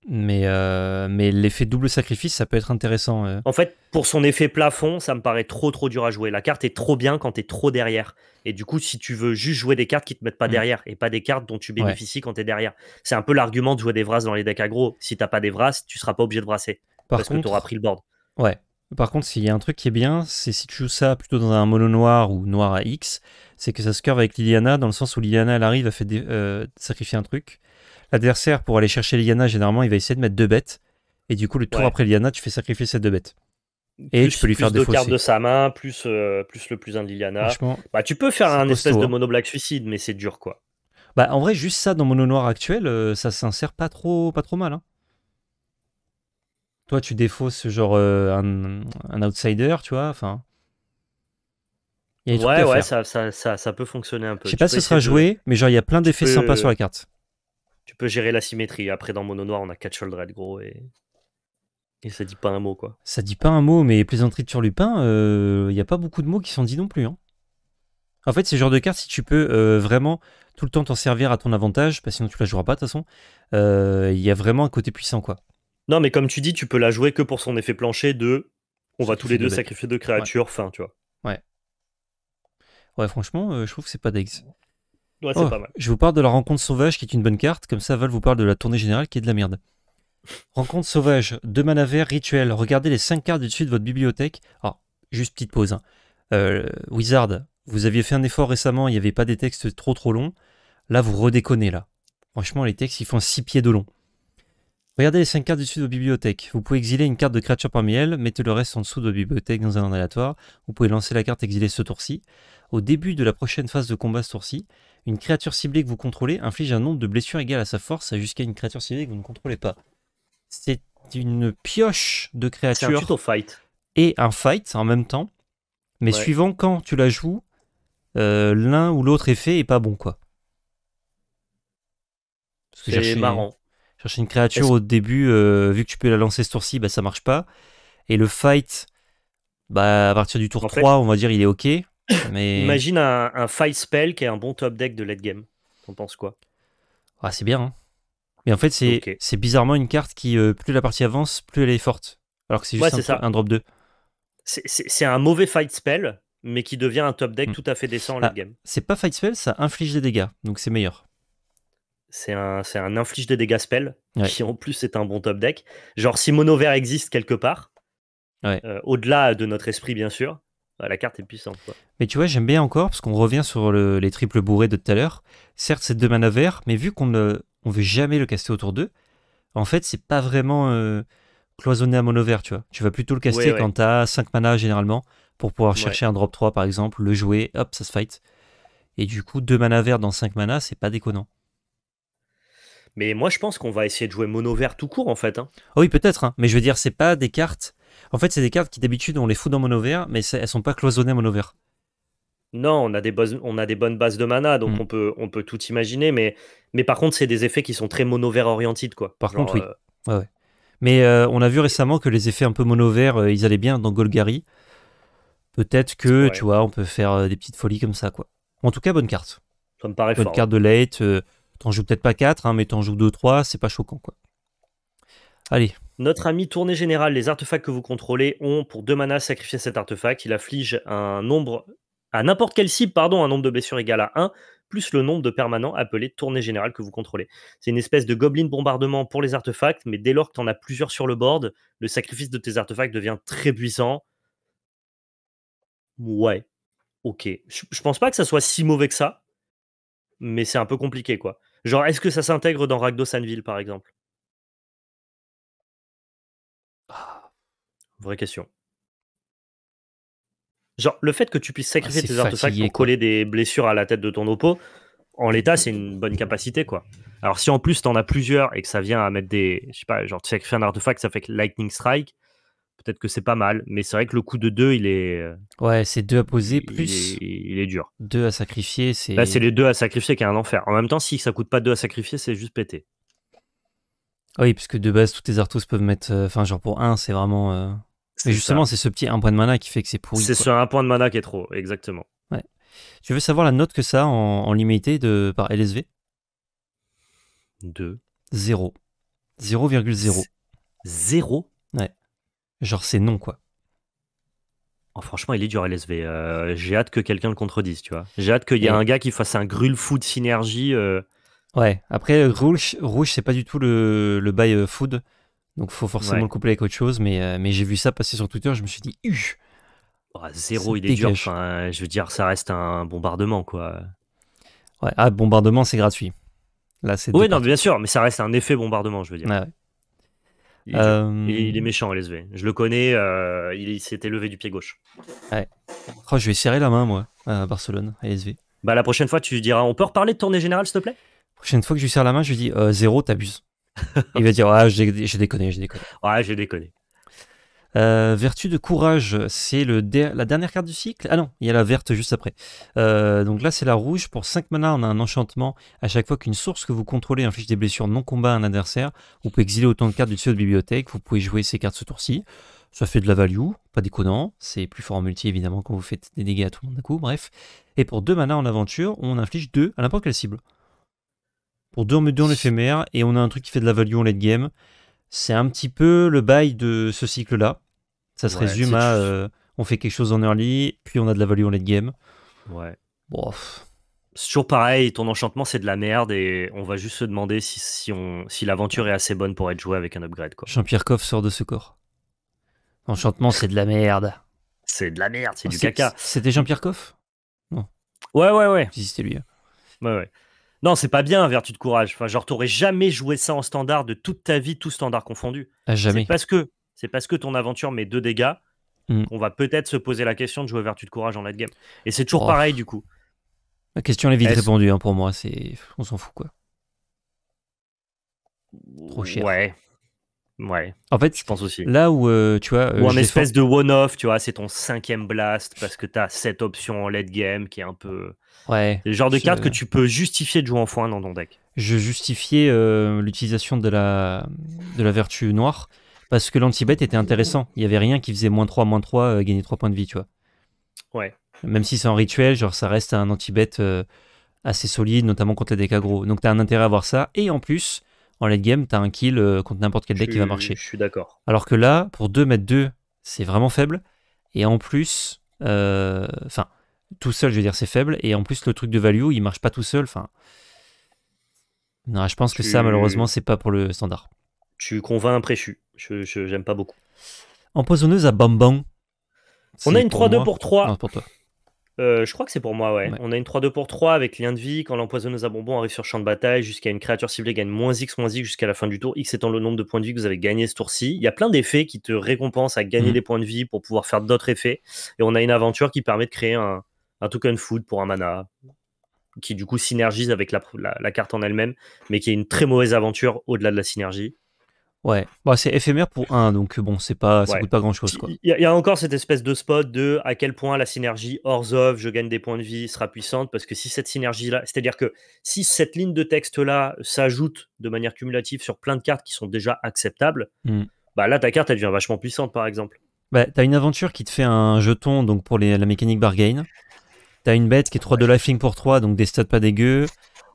Mais, euh, mais l'effet double sacrifice, ça peut être intéressant. Euh. En fait, pour son effet plafond, ça me paraît trop trop dur à jouer. La carte est trop bien quand t'es trop derrière. Et du coup, si tu veux juste jouer des cartes qui te mettent pas mm. derrière et pas des cartes dont tu bénéficies quand quand t'es derrière, c'est un peu l'argument de jouer des Vras dans les decks aggro. Si t'as pas des Vras, tu seras pas obligé de brasser parce que tu auras pris le board. Ouais, par contre, s'il y a un truc qui est bien, c'est si tu joues ça plutôt dans un mono noir ou noir à X, c'est que ça se curve avec Liliana dans le sens où Liliana elle arrive à faire euh, sacrifier un truc. L'adversaire, pour aller chercher Liliana, généralement, il va essayer de mettre deux bêtes. Et du coup, le tour après Liliana, tu fais sacrifier ces deux bêtes. Et je tu peux lui faire des cartes de sa main, plus, euh, plus le plus un de Liliana. bah, tu peux faire un espèce de hein. mono black suicide, mais c'est dur quoi. Bah, en vrai, juste ça dans mono noir actuel, euh, ça s'insère pas trop, pas trop mal. Hein toi, tu défausses genre euh, un, outsider, tu vois. Enfin, ouais, ouais, Ça, ça, ça, peut fonctionner un peu. Je sais pas si ce sera joué, mais genre il y a plein d'effets sympas sur la carte. Tu peux gérer la symétrie. Après, dans Mono Noir, on a 4 Red, gros, et... et ça dit pas un mot, quoi. Ça dit pas un mot, mais plaisanterie de Turlupin, euh, il n'y a pas beaucoup de mots qui sont dits non plus. Hein. En fait, ce genre de carte, si tu peux euh, vraiment tout le temps t'en servir à ton avantage, parce que sinon tu la joueras pas de toute façon, il y a vraiment un côté puissant, quoi. Non, mais comme tu dis, tu peux la jouer que pour son effet plancher de on va tous les deux sacrifier deux créatures, fin, tu vois. Ouais. Ouais, franchement, euh, je trouve que c'est pas d'ex. Ouais, c'est oh, pas mal. Je vous parle de la rencontre sauvage qui est une bonne carte, comme ça Val vous parle de la tournée générale qui est de la merde. *laughs* Rencontre sauvage, deux mana rituel. Regardez les 5 cartes du dessus de votre bibliothèque. Alors, juste petite pause. Hein. Euh, Wizard, vous aviez fait un effort récemment, il n'y avait pas des textes trop trop longs. Là, vous redéconnez, là. Franchement, les textes, ils font 6 pieds de long. Regardez les 5 cartes du sud de vos bibliothèques. Vous pouvez exiler une carte de créature parmi elles, mettez le reste en dessous de bibliothèque dans un ordre aléatoire. Vous pouvez lancer la carte exiler ce tour-ci. Au début de la prochaine phase de combat ce tour-ci, une créature ciblée que vous contrôlez inflige un nombre de blessures égal à sa force jusqu'à une créature ciblée que vous ne contrôlez pas. C'est une pioche de créatures. C'est fight. Et un fight en même temps. Mais suivant quand tu la joues, euh, l'un ou l'autre effet est pas bon quoi. C'est marrant. Chercher une créature au début, euh, vu que tu peux la lancer ce tour-ci, bah, ça marche pas. Et le fight, bah, à partir du tour 3, on va dire, il est OK. *coughs* Mais... Imagine un, fight spell qui est un bon top deck de late game. T'en penses quoi ah, C'est bien. Hein. Mais en fait, c'est bizarrement une carte qui, euh, plus la partie avance, plus elle est forte. Alors que c'est juste un, drop 2. C'est un mauvais fight spell, mais qui devient un top deck hmm. tout à fait décent en ah, late game. C'est pas fight spell, ça inflige des dégâts, donc c'est meilleur. C'est un, inflige de dégâts spell, qui en plus est un bon top deck. Genre, si mono vert existe quelque part, euh, au-delà de notre esprit, bien sûr, bah, la carte est puissante. Mais tu vois, j'aime bien encore, parce qu'on revient sur les triples bourrés de tout à l'heure. Certes, c'est deux mana vert mais vu qu'on ne on veut jamais le caster autour d'eux, en fait, c'est pas vraiment euh, cloisonné à mono vert, tu vois. Tu vas plutôt le caster quand tu as 5 mana généralement, pour pouvoir chercher un drop 3 par exemple, le jouer, hop, ça se fight. Et du coup, deux mana vert dans 5 mana, c'est pas déconnant. Mais moi, je pense qu'on va essayer de jouer mono vert tout court, en fait. Hein. Ah oui, peut-être. Hein. Mais je veux dire, c'est pas des cartes. En fait, c'est des cartes qui d'habitude on les fout dans mono vert, mais elles sont pas cloisonnées à mono vert. Non, on a des, on a des bonnes bases de mana, donc hmm. on, peut, on peut tout imaginer. Mais, mais par contre, c'est des effets qui sont très mono vert orientés. quoi. Par contre, oui. Euh, mais euh, on a vu récemment que les effets un peu mono vert, euh, ils allaient bien dans Golgari. Peut-être que, tu vois, on peut faire des petites folies comme ça, quoi. En tout cas, bonne carte. Ça me paraît bonne carte de late T'en joues peut-être pas 4, hein, mais t'en joues 2-3, c'est pas choquant. Quoi. Allez. Notre ami tournée générale, les artefacts que vous contrôlez ont pour 2 manas sacrifié cet artefact. Il afflige un nombre à n'importe quelle cible, pardon, un nombre de blessures égal à 1, plus le nombre de permanents appelés tournée générale que vous contrôlez. C'est une espèce de goblin bombardement pour les artefacts, mais dès lors que t'en as plusieurs sur le board, le sacrifice de tes artefacts devient très puissant. Ouais, ok. Je pense pas que ça soit si mauvais que ça, mais c'est un peu compliqué, quoi. Genre, est-ce que ça s'intègre dans ragdosanville Sanville par exemple ah. Vraie question. Genre, le fait que tu puisses ah, sacrifier tes artefacts pour coller des blessures à la tête de ton oppo, en l'état, c'est une bonne capacité, quoi. Alors, si en plus t'en as plusieurs et que ça vient à mettre des. Je sais pas, genre, tu sacrifies un artefact, ça fait que Lightning Strike, peut-être que c'est pas mal, mais c'est vrai que le coup de 2, il est. Ouais, c'est 2 à poser plus. Il est, dur. 2 à sacrifier, c'est. c'est les 2 à sacrifier qui est un enfer. En même temps, si ça coûte pas 2 à sacrifier, c'est juste pété. Ah oui, puisque de base, tous tes Arthos peuvent mettre. Euh, enfin, genre pour 1, c'est vraiment. Euh, mais justement, c'est ce petit 1 point de mana qui fait que c'est pourri. C'est ce 1 point de mana qui est trop, exactement. Ouais. Tu veux savoir la note que ça en, en limité de, par LSV 2. 0. 0,0. 0 Genre, c'est non, quoi. Oh, franchement, il est dur LSV. J'ai hâte que quelqu'un le contredise, tu vois. J'ai hâte qu'il y ait un gars qui fasse un grul food de synergie. Euh. Ouais, après, euh, Rouge, Rouge c'est pas du tout le, le bail euh, food. Donc, faut forcément le coupler avec autre chose. Mais, mais j'ai vu ça passer sur Twitter, je me suis dit, euh. Zéro, il est dur. Enfin, je veux dire, ça reste un bombardement, quoi. Ouais, ah, bombardement, c'est gratuit. Là, c'est. Oui, non, bien sûr, mais ça reste un effet bombardement, je veux dire. Ah ouais, il est, euh, méchant, LSV. Je le connais, euh, il s'était levé du pied gauche. Ouais. Oh, je vais serrer la main, moi, à Barcelone, à LSV. Bah, la prochaine fois, tu lui diras On peut reparler de tournée générale, s'il te plaît Prochaine fois que je lui serre la main, je lui dis euh, Zéro, t'abuses. *laughs* il va dire Ouais, ah, j'ai déconné, j'ai déconné. Ouais, j'ai déconné. Euh, vertu de courage, c'est la dernière carte du cycle. Ah non, il y a la verte juste après. Euh, donc là, c'est la rouge. Pour 5 mana, on a un enchantement. À chaque fois qu'une source que vous contrôlez inflige des blessures non combat à un adversaire, vous pouvez exiler autant de cartes du dessus de bibliothèque. Vous pouvez jouer ces cartes ce tour-ci. Ça fait de la value, pas déconnant. C'est plus fort en multi, évidemment, quand vous faites des dégâts à tout le monde d'un coup. Bref. Et pour 2 mana en aventure, on inflige 2 à n'importe quelle cible. Pour 2, on met 2 en éphémère et on a un truc qui fait de la value en late game c'est un petit peu le bail de ce cycle-là. Ça se résume à euh, on fait quelque chose en early, puis on a de la value en late game. Ouais. Bon, c'est toujours pareil, ton enchantement c'est de la merde et on va juste se demander si, l'aventure est assez bonne pour être jouée avec un upgrade. Quoi. Jean-Pierre Coff sort de ce corps. Enchantement c'est de la merde. C'est de la merde, c'est ah, du caca. C'était Jean-Pierre Coff Non. Ouais, ouais, ouais. Si c'était lui. Hein. Ouais, ouais. Non, c'est pas bien, vertu de courage. Enfin, genre, t'aurais jamais joué ça en standard de toute ta vie, tout standard confondu. Ah, jamais. C'est parce que c'est parce que ton aventure met deux dégâts On hmm. qu'on va peut-être se poser la question de jouer vertu de courage en late game. Et c'est toujours oh. pareil du coup. La question est vite répondue hein, pour moi. C'est on s'en fout quoi. Trop cher. Ouais. Ouais. En fait, je pense aussi. Là où, euh, tu vois. Euh, Ou un espèce de one-off, tu vois, c'est ton cinquième blast parce que t'as cette option en late game qui est un peu. Ouais. Le genre de carte que tu peux justifier de jouer en foin dans ton deck. Je justifiais euh, l'utilisation de la... de la vertu noire parce que l'anti-bet était intéressant. Il n'y avait rien qui faisait moins 3, moins 3, gagner 3 points de vie, tu vois. Ouais. Même si c'est en rituel, genre ça reste un anti-bet assez solide, notamment contre les decks aggro. Donc t'as un intérêt à avoir ça. Et en plus en late game, tu as un kill euh, contre n'importe quel deck qui va marcher. Je suis d'accord. Alors que là, pour 2 mètres 2, c'est vraiment faible. Et en plus, euh, enfin, tout seul, je veux dire, c'est faible. Et en plus, le truc de value, il marche pas tout seul. Enfin, non, je pense que ça, malheureusement, c'est pas pour le standard. Tu convaincs un préchu. Je, j'aime pas beaucoup. Empoisonneuse à Bambam. On a une 3-2 pour 3. pour toi. Euh, je crois que c'est pour moi, ouais. On a une 3-2 pour 3 avec lien de vie. Quand l'empoisonneuse à bonbons arrive sur champ de bataille, jusqu'à une créature ciblée gagne moins X, moins X jusqu'à la fin du tour, X étant le nombre de points de vie que vous avez gagné ce tour-ci. Il y a plein d'effets qui te récompensent à gagner mhm. des points de vie pour pouvoir faire d'autres effets. Et on a une aventure qui permet de créer un, token food pour un mana, qui du coup synergise avec la, la carte en elle-même, mais qui est une très mauvaise aventure au-delà de la synergie. Ouais, bah, c'est éphémère pour un, donc bon, c'est pas, ça coûte pas grand chose. Il y, a encore cette espèce de spot de à quel point la synergie hors-of, je gagne des points de vie, sera puissante, parce que si cette synergie-là, c'est-à-dire que si cette ligne de texte-là s'ajoute de manière cumulative sur plein de cartes qui sont déjà acceptables, hmm. bah là ta carte elle devient vachement puissante par exemple. Bah, t'as une aventure qui te fait un jeton donc pour la mécanique bargain. T'as une bête qui est 3 de lifelink pour 3, donc des stats pas dégueux.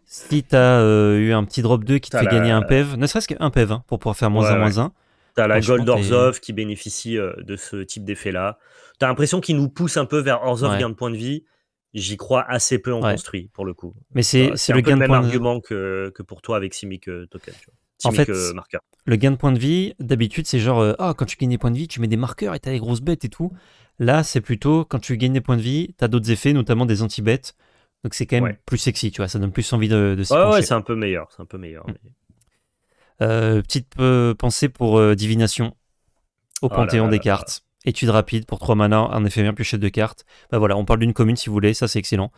Si t'as euh, eu un petit drop 2 qui te fait gagner un PEV, ne serait-ce qu'un PEV hein, pour pouvoir faire moins 1 moins 1. T'as la Gold Orzov qui bénéficie euh, de ce type d'effet-là. T'as l'impression qu'il nous pousse un peu vers Orzov gain de point de vie. J'y crois assez peu en construit pour le coup. Mais c'est bah, le gain même argument que, pour toi avec Simic euh, Token. en fait, le gain de point de vie, d'habitude, c'est genre ah, quand tu gagnes des points de vie, tu mets des marqueurs et t'as des grosses bêtes et tout. Là, c'est plutôt quand tu gagnes des points de vie, t'as d'autres effets, notamment des anti-bêtes. Donc c'est quand même plus sexy, tu vois, ça donne plus envie de, de s'y Ouais, ouais c'est un peu meilleur, c'est un peu meilleur. Mm. Euh, petite euh, pensée pour euh, divination au oh panthéon des cartes. études Étude rapide pour 3 manas, un éphémère plus chef de cartes. Bah voilà, on parle d'une commune si vous voulez, ça c'est excellent.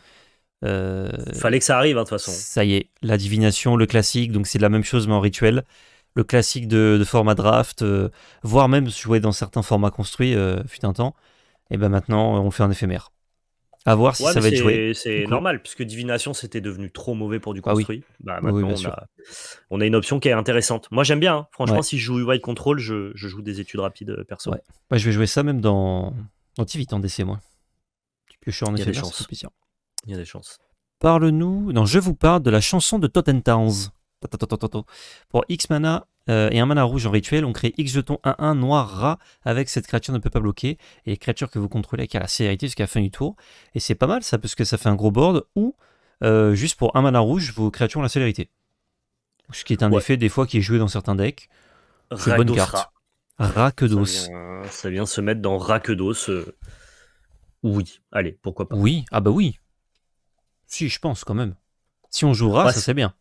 Fallait que ça arrive hein, de toute façon. Ça y est, la divination, le classique, donc c'est la même chose mais en rituel. Le classique de, format draft, voire même jouer dans certains formats construits, fut un temps. Et ben maintenant, on fait un éphémère. À voir si ça va être joué. C'est normal, puisque Divination, c'était devenu trop mauvais pour du ah construit. bah, maintenant, on, a, on, a, une option qui est intéressante. Moi, j'aime bien. Hein. Franchement, si je joue UI Control, je, joue des études rapides euh, perso. Bah, je vais jouer ça même dans, Tivit en DC, moi. Tu peux en effet, Il y a des chances. Parle-nous. Non, je vous parle de la chanson de Towns Pour X Mana, euh, et un mana rouge en rituel, on crée X jetons 1-1 noir rat avec cette créature ne peut pas bloquer, et les créatures que vous contrôlez qui a la célérité jusqu'à la fin du tour. Et c'est pas mal ça, parce que ça fait un gros board, ou euh, juste pour un mana rouge, vos créatures ont la célérité. Ce qui est un effet des fois qui est joué dans certains decks. C'est bonne carte. Rakedos. Ça vient, ça vient, se mettre dans Rakedos. Euh. Oui, allez, pourquoi pas. Oui, ah bah oui. Si, je pense quand même. Si on joue rat, bah, ça c'est bien.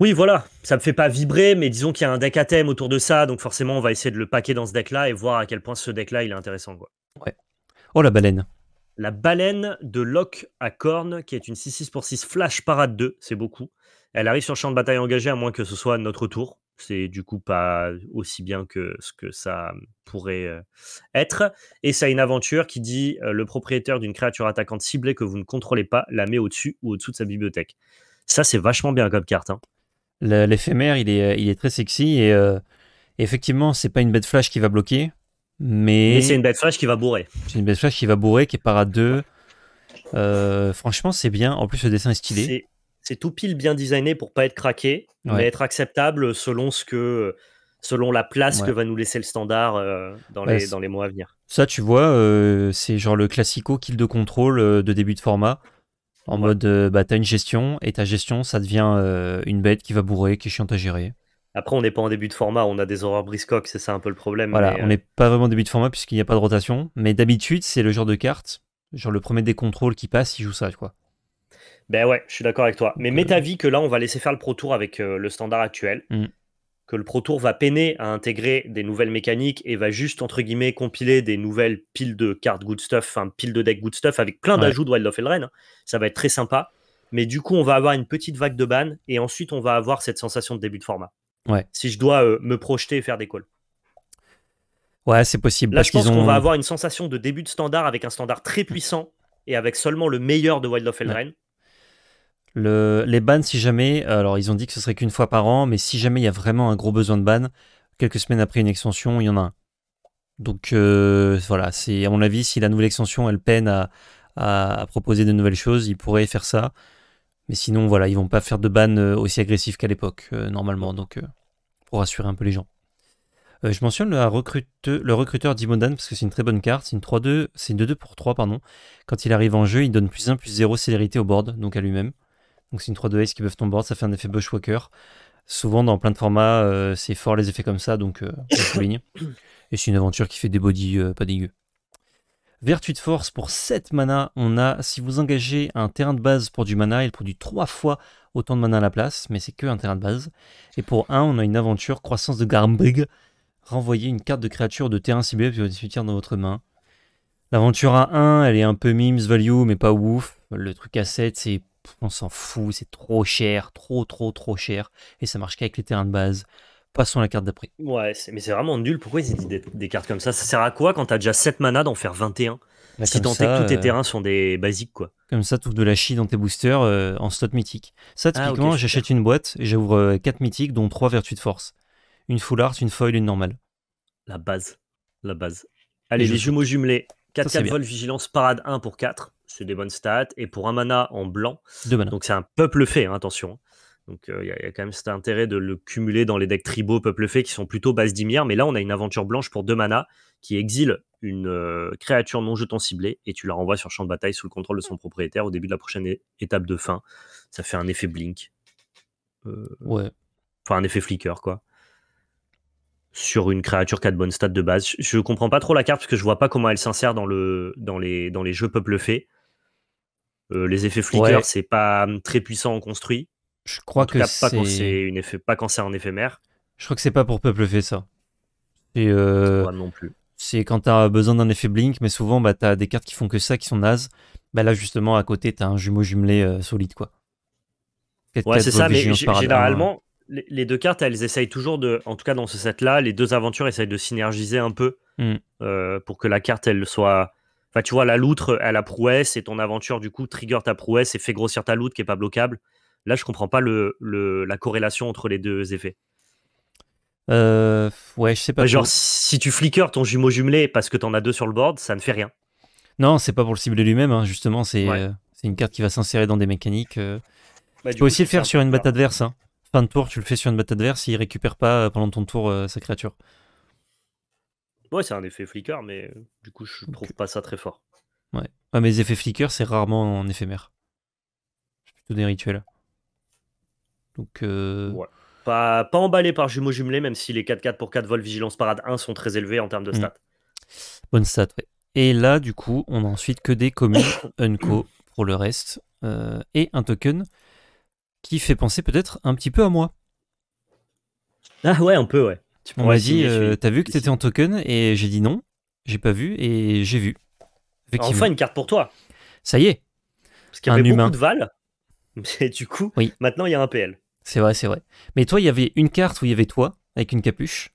Oui, voilà, ça me fait pas vibrer, mais disons qu'il y a un deck à thème autour de ça, donc forcément on va essayer de le paquer dans ce deck-là et voir à quel point ce deck-là il est intéressant. Quoi. Ouais. Oh la baleine. La baleine de Locke à cornes, qui est une 6-6 pour 6 flash parade 2, c'est beaucoup. Elle arrive sur le champ de bataille engagé à moins que ce soit notre tour. C'est du coup pas aussi bien que ce que ça pourrait euh, être. Et ça a une aventure qui dit euh, le propriétaire d'une créature attaquante ciblée que vous ne contrôlez pas la met au-dessus ou au-dessous de sa bibliothèque. Ça, c'est vachement bien comme carte. Hein. L'éphémère, il est, il est très sexy et effectivement, euh, effectivement, c'est pas une bête flash qui va bloquer, mais. c'est une bête flash qui va bourrer. C'est une bête flash qui va bourrer, qui est par à deux. Euh, franchement, c'est bien. En plus, le dessin est stylé. C'est tout pile bien designé pour pas être craqué, mais être acceptable selon ce que selon la place que va nous laisser le standard euh, dans, les, dans les mois à venir. Ça, tu vois, c'est genre le classico kill de contrôle de début de format. En mode, euh, bah, t'as une gestion, et ta gestion, ça devient euh, une bête qui va bourrer, qui est chiante à gérer. Après, on n'est pas en début de format, on a des horreurs briscoques, c'est ça un peu le problème. Voilà, on euh, n'est pas vraiment en début de format puisqu'il n'y a pas de rotation, mais d'habitude, c'est le genre de carte, genre le premier des contrôles qui passe, il joue ça, quoi. Ben ouais, je suis d'accord avec toi. Mais mets ta vie que là, on va laisser faire le Pro Tour avec le standard actuel. Mm que le Pro Tour va peiner à intégrer des nouvelles mécaniques et va juste, entre guillemets, compiler des nouvelles piles de cartes good stuff, enfin, piles de deck good stuff avec plein d'ajouts de Wild of Eldraine. Hein. Ça va être très sympa. Mais du coup, on va avoir une petite vague de ban et ensuite, on va avoir cette sensation de début de format. Ouais. Si je dois euh, me projeter et faire des calls. Ouais, c'est possible. Là, je pense qu'on va avoir une sensation de début de standard avec un standard très puissant et avec seulement le meilleur de Wild of Eldraine les bans, si jamais, alors ils ont dit que ce serait qu'une fois par an, mais si jamais il y a vraiment un gros besoin de ban, quelques semaines après une extension, il y en a un. Donc euh, voilà, c'est à mon avis, si la nouvelle extension elle peine à, proposer de nouvelles choses, ils pourraient faire ça. Mais sinon, voilà, ils vont pas faire de ban euh, aussi agressif qu'à l'époque, euh, normalement, donc pour rassurer un peu les gens. je mentionne le recruteur, le d'Imodan parce que c'est une très bonne carte, c'est une 3-2, c'est une 2-2 pour 3, pardon. Quand il arrive en jeu, il donne plus 1, plus 0 célérité au board, donc à lui-même. Donc c'est une 3-2-Ace qui peuvent ton ça fait un effet Bushwalker. Souvent dans plein de formats, euh, c'est fort les effets comme ça, donc euh, Et c'est une aventure qui fait des bodies euh, pas dégueu. Vertu de force, pour 7 mana, on a, si vous engagez un terrain de base pour du mana, il produit 3 fois autant de mana à la place, mais c'est que un terrain de base. Et pour 1, on a une aventure, croissance de Garmbrig, renvoyer une carte de créature de terrain ciblé puis vous dans votre main. L'aventure à 1, elle est un peu memes value, mais pas ouf. Le truc à 7, c'est on s'en fout, c'est trop cher, trop, trop, trop cher. Et ça marche qu'avec les terrains de base. Passons à la carte d'après. Ouais, mais c'est vraiment nul. Pourquoi ils utilisent des, cartes comme ça Ça sert à quoi quand t'as déjà 7 manas d'en faire 21 bah, Si t'entends que tous tes euh, terrains sont des basiques, quoi. Comme ça, ouvres de la chie dans tes boosters euh, en slot mythique. Ça, ah, typiquement, j'achète une boîte et j'ouvre 4 euh, mythiques, dont 3 vertus de force. Une full art, une foil, une normale. La base. La base. Allez, les jumeaux jumelés. 4-4 vols, vigilance, parade 1 pour 4 c'est des bonnes stats. Et pour un mana en blanc, donc c'est un peuple fait, hein, attention. Hein. Donc euh, il y, a quand même cet intérêt de le cumuler dans les decks tribaux peuple fait qui sont plutôt base d'Imir. Mais là, on a une aventure blanche pour deux mana qui exile une euh, créature non jeton ciblée et tu la renvoies sur champ de bataille sous le contrôle de son propriétaire au début de la prochaine étape de fin. Ça fait un effet blink. Euh, ouais. Enfin, un effet flicker, quoi. Sur une créature qui a de bonnes stats de base. Je, je comprends pas trop la carte parce que je vois pas comment elle s'insère dans, le, dans, les, dans les jeux peuple fait. Euh, les effets flicker, c'est pas hum, très puissant en construit. Je crois que c'est pas quand c'est un éphémère. Je crois que c'est pas pour peuple fait ça. Euh, non plus. C'est quand t'as besoin d'un effet blink, mais souvent bah t'as des cartes qui font que ça, qui sont nazes. Bah, là justement à côté t'as un jumeau jumelé euh, solide quoi. Ouais c'est ça, mais généralement les deux cartes elles essayent toujours de, en tout cas dans ce set là, les deux aventures essayent de synergiser un peu hmm. pour que la carte elle soit Enfin, tu vois, la loutre, euh, elle a prouesse et ton aventure, du coup, trigger ta prouesse et fait grossir ta loutre qui est pas bloquable. Là, je comprends pas le, la corrélation entre les deux effets. Euh, ouais, je sais pas. Genre, si tu flickers ton jumeau jumelé parce que en as deux sur le board, ça ne fait rien. Non, c'est pas pour le cibler lui-même, hein, justement, euh, c'est une carte qui va s'insérer dans des mécaniques. Euh. Bah, tu peux aussi le faire sur une batte adverse. Hein. Fin de tour, tu le fais sur une batte adverse, il récupère pas pendant ton tour sa créature. Ouais, c'est un effet flicker, mais euh, du coup, je trouve pas ça très fort. Ouais. mais les effets flicker, c'est rarement en éphémère. C'est plutôt des rituels. Donc. Euh, ouais. Pas, emballé par Jumeau jumelés, même si les 4-4 pour 4 vols vigilance parade 1 sont très élevés en termes de mm. stats. Bonne stat, ouais. Et là, du coup, on a ensuite que des communes *coughs* Unco pour le reste. Euh, et un token qui fait penser peut-être un petit peu à moi. Ah ouais, un peu, ouais. Tu m'as dit, euh, t'as vu que t'étais en token et j'ai dit non, j'ai pas vu et j'ai vu. Enfin une carte pour toi. Ça y est. Parce qu'il y avait humain. beaucoup de Val, mais du coup, oui. maintenant il y a un PL. C'est vrai, c'est vrai. Mais toi, il y avait une carte où il y avait toi avec une capuche.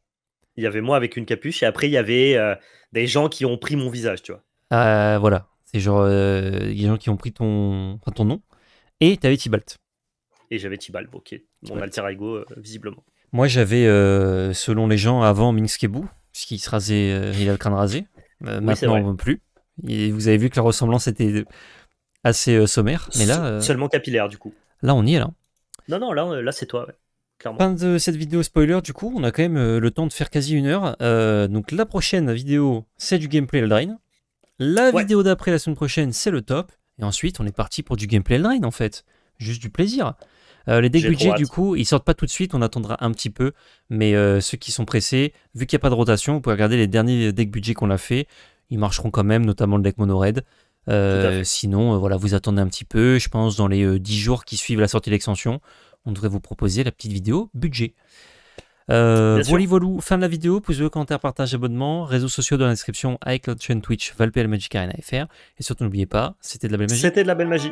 Il y avait moi avec une capuche et après il y avait euh, des gens qui ont pris mon visage, tu vois. Euh, voilà, c'est genre des gens qui ont pris ton, ton nom et t'avais Tibalt. Et j'avais Tibalt, ok, mon alter ego visiblement. Moi, j'avais, euh, selon les gens, avant Minskebu, puisqu'il se rasait, il a le crâne rasé. maintenant, euh, plus. Et vous avez vu que la ressemblance était assez euh, sommaire. Mais là, Seulement capillaire, du coup. Là, on y est, là. Non, non, là, là c'est toi, Fin de cette vidéo spoiler, du coup, on a quand même le temps de faire quasi une heure. donc, la prochaine vidéo, c'est du gameplay eldrain. La vidéo d'après, la semaine prochaine, c'est le top. Et ensuite, on est parti pour du gameplay Eldraine, en fait. Juste du plaisir. Euh, les decks budget, du coup, ils sortent pas tout de suite, on attendra un petit peu. Mais euh, ceux qui sont pressés, vu qu'il n'y a pas de rotation, vous pouvez regarder les derniers decks budgets qu'on a fait. Ils marcheront quand même, notamment le deck mono euh, sinon, voilà, vous attendez un petit peu. Je pense dans les 10 jours qui suivent la sortie de l'extension, on devrait vous proposer la petite vidéo budget. voilou, fin de la vidéo. Pouce bleu, commentaire, partage, abonnement. Réseaux sociaux dans la description Twitch, Et surtout, n'oubliez pas, c'était de la belle magie. C'était de la belle magie.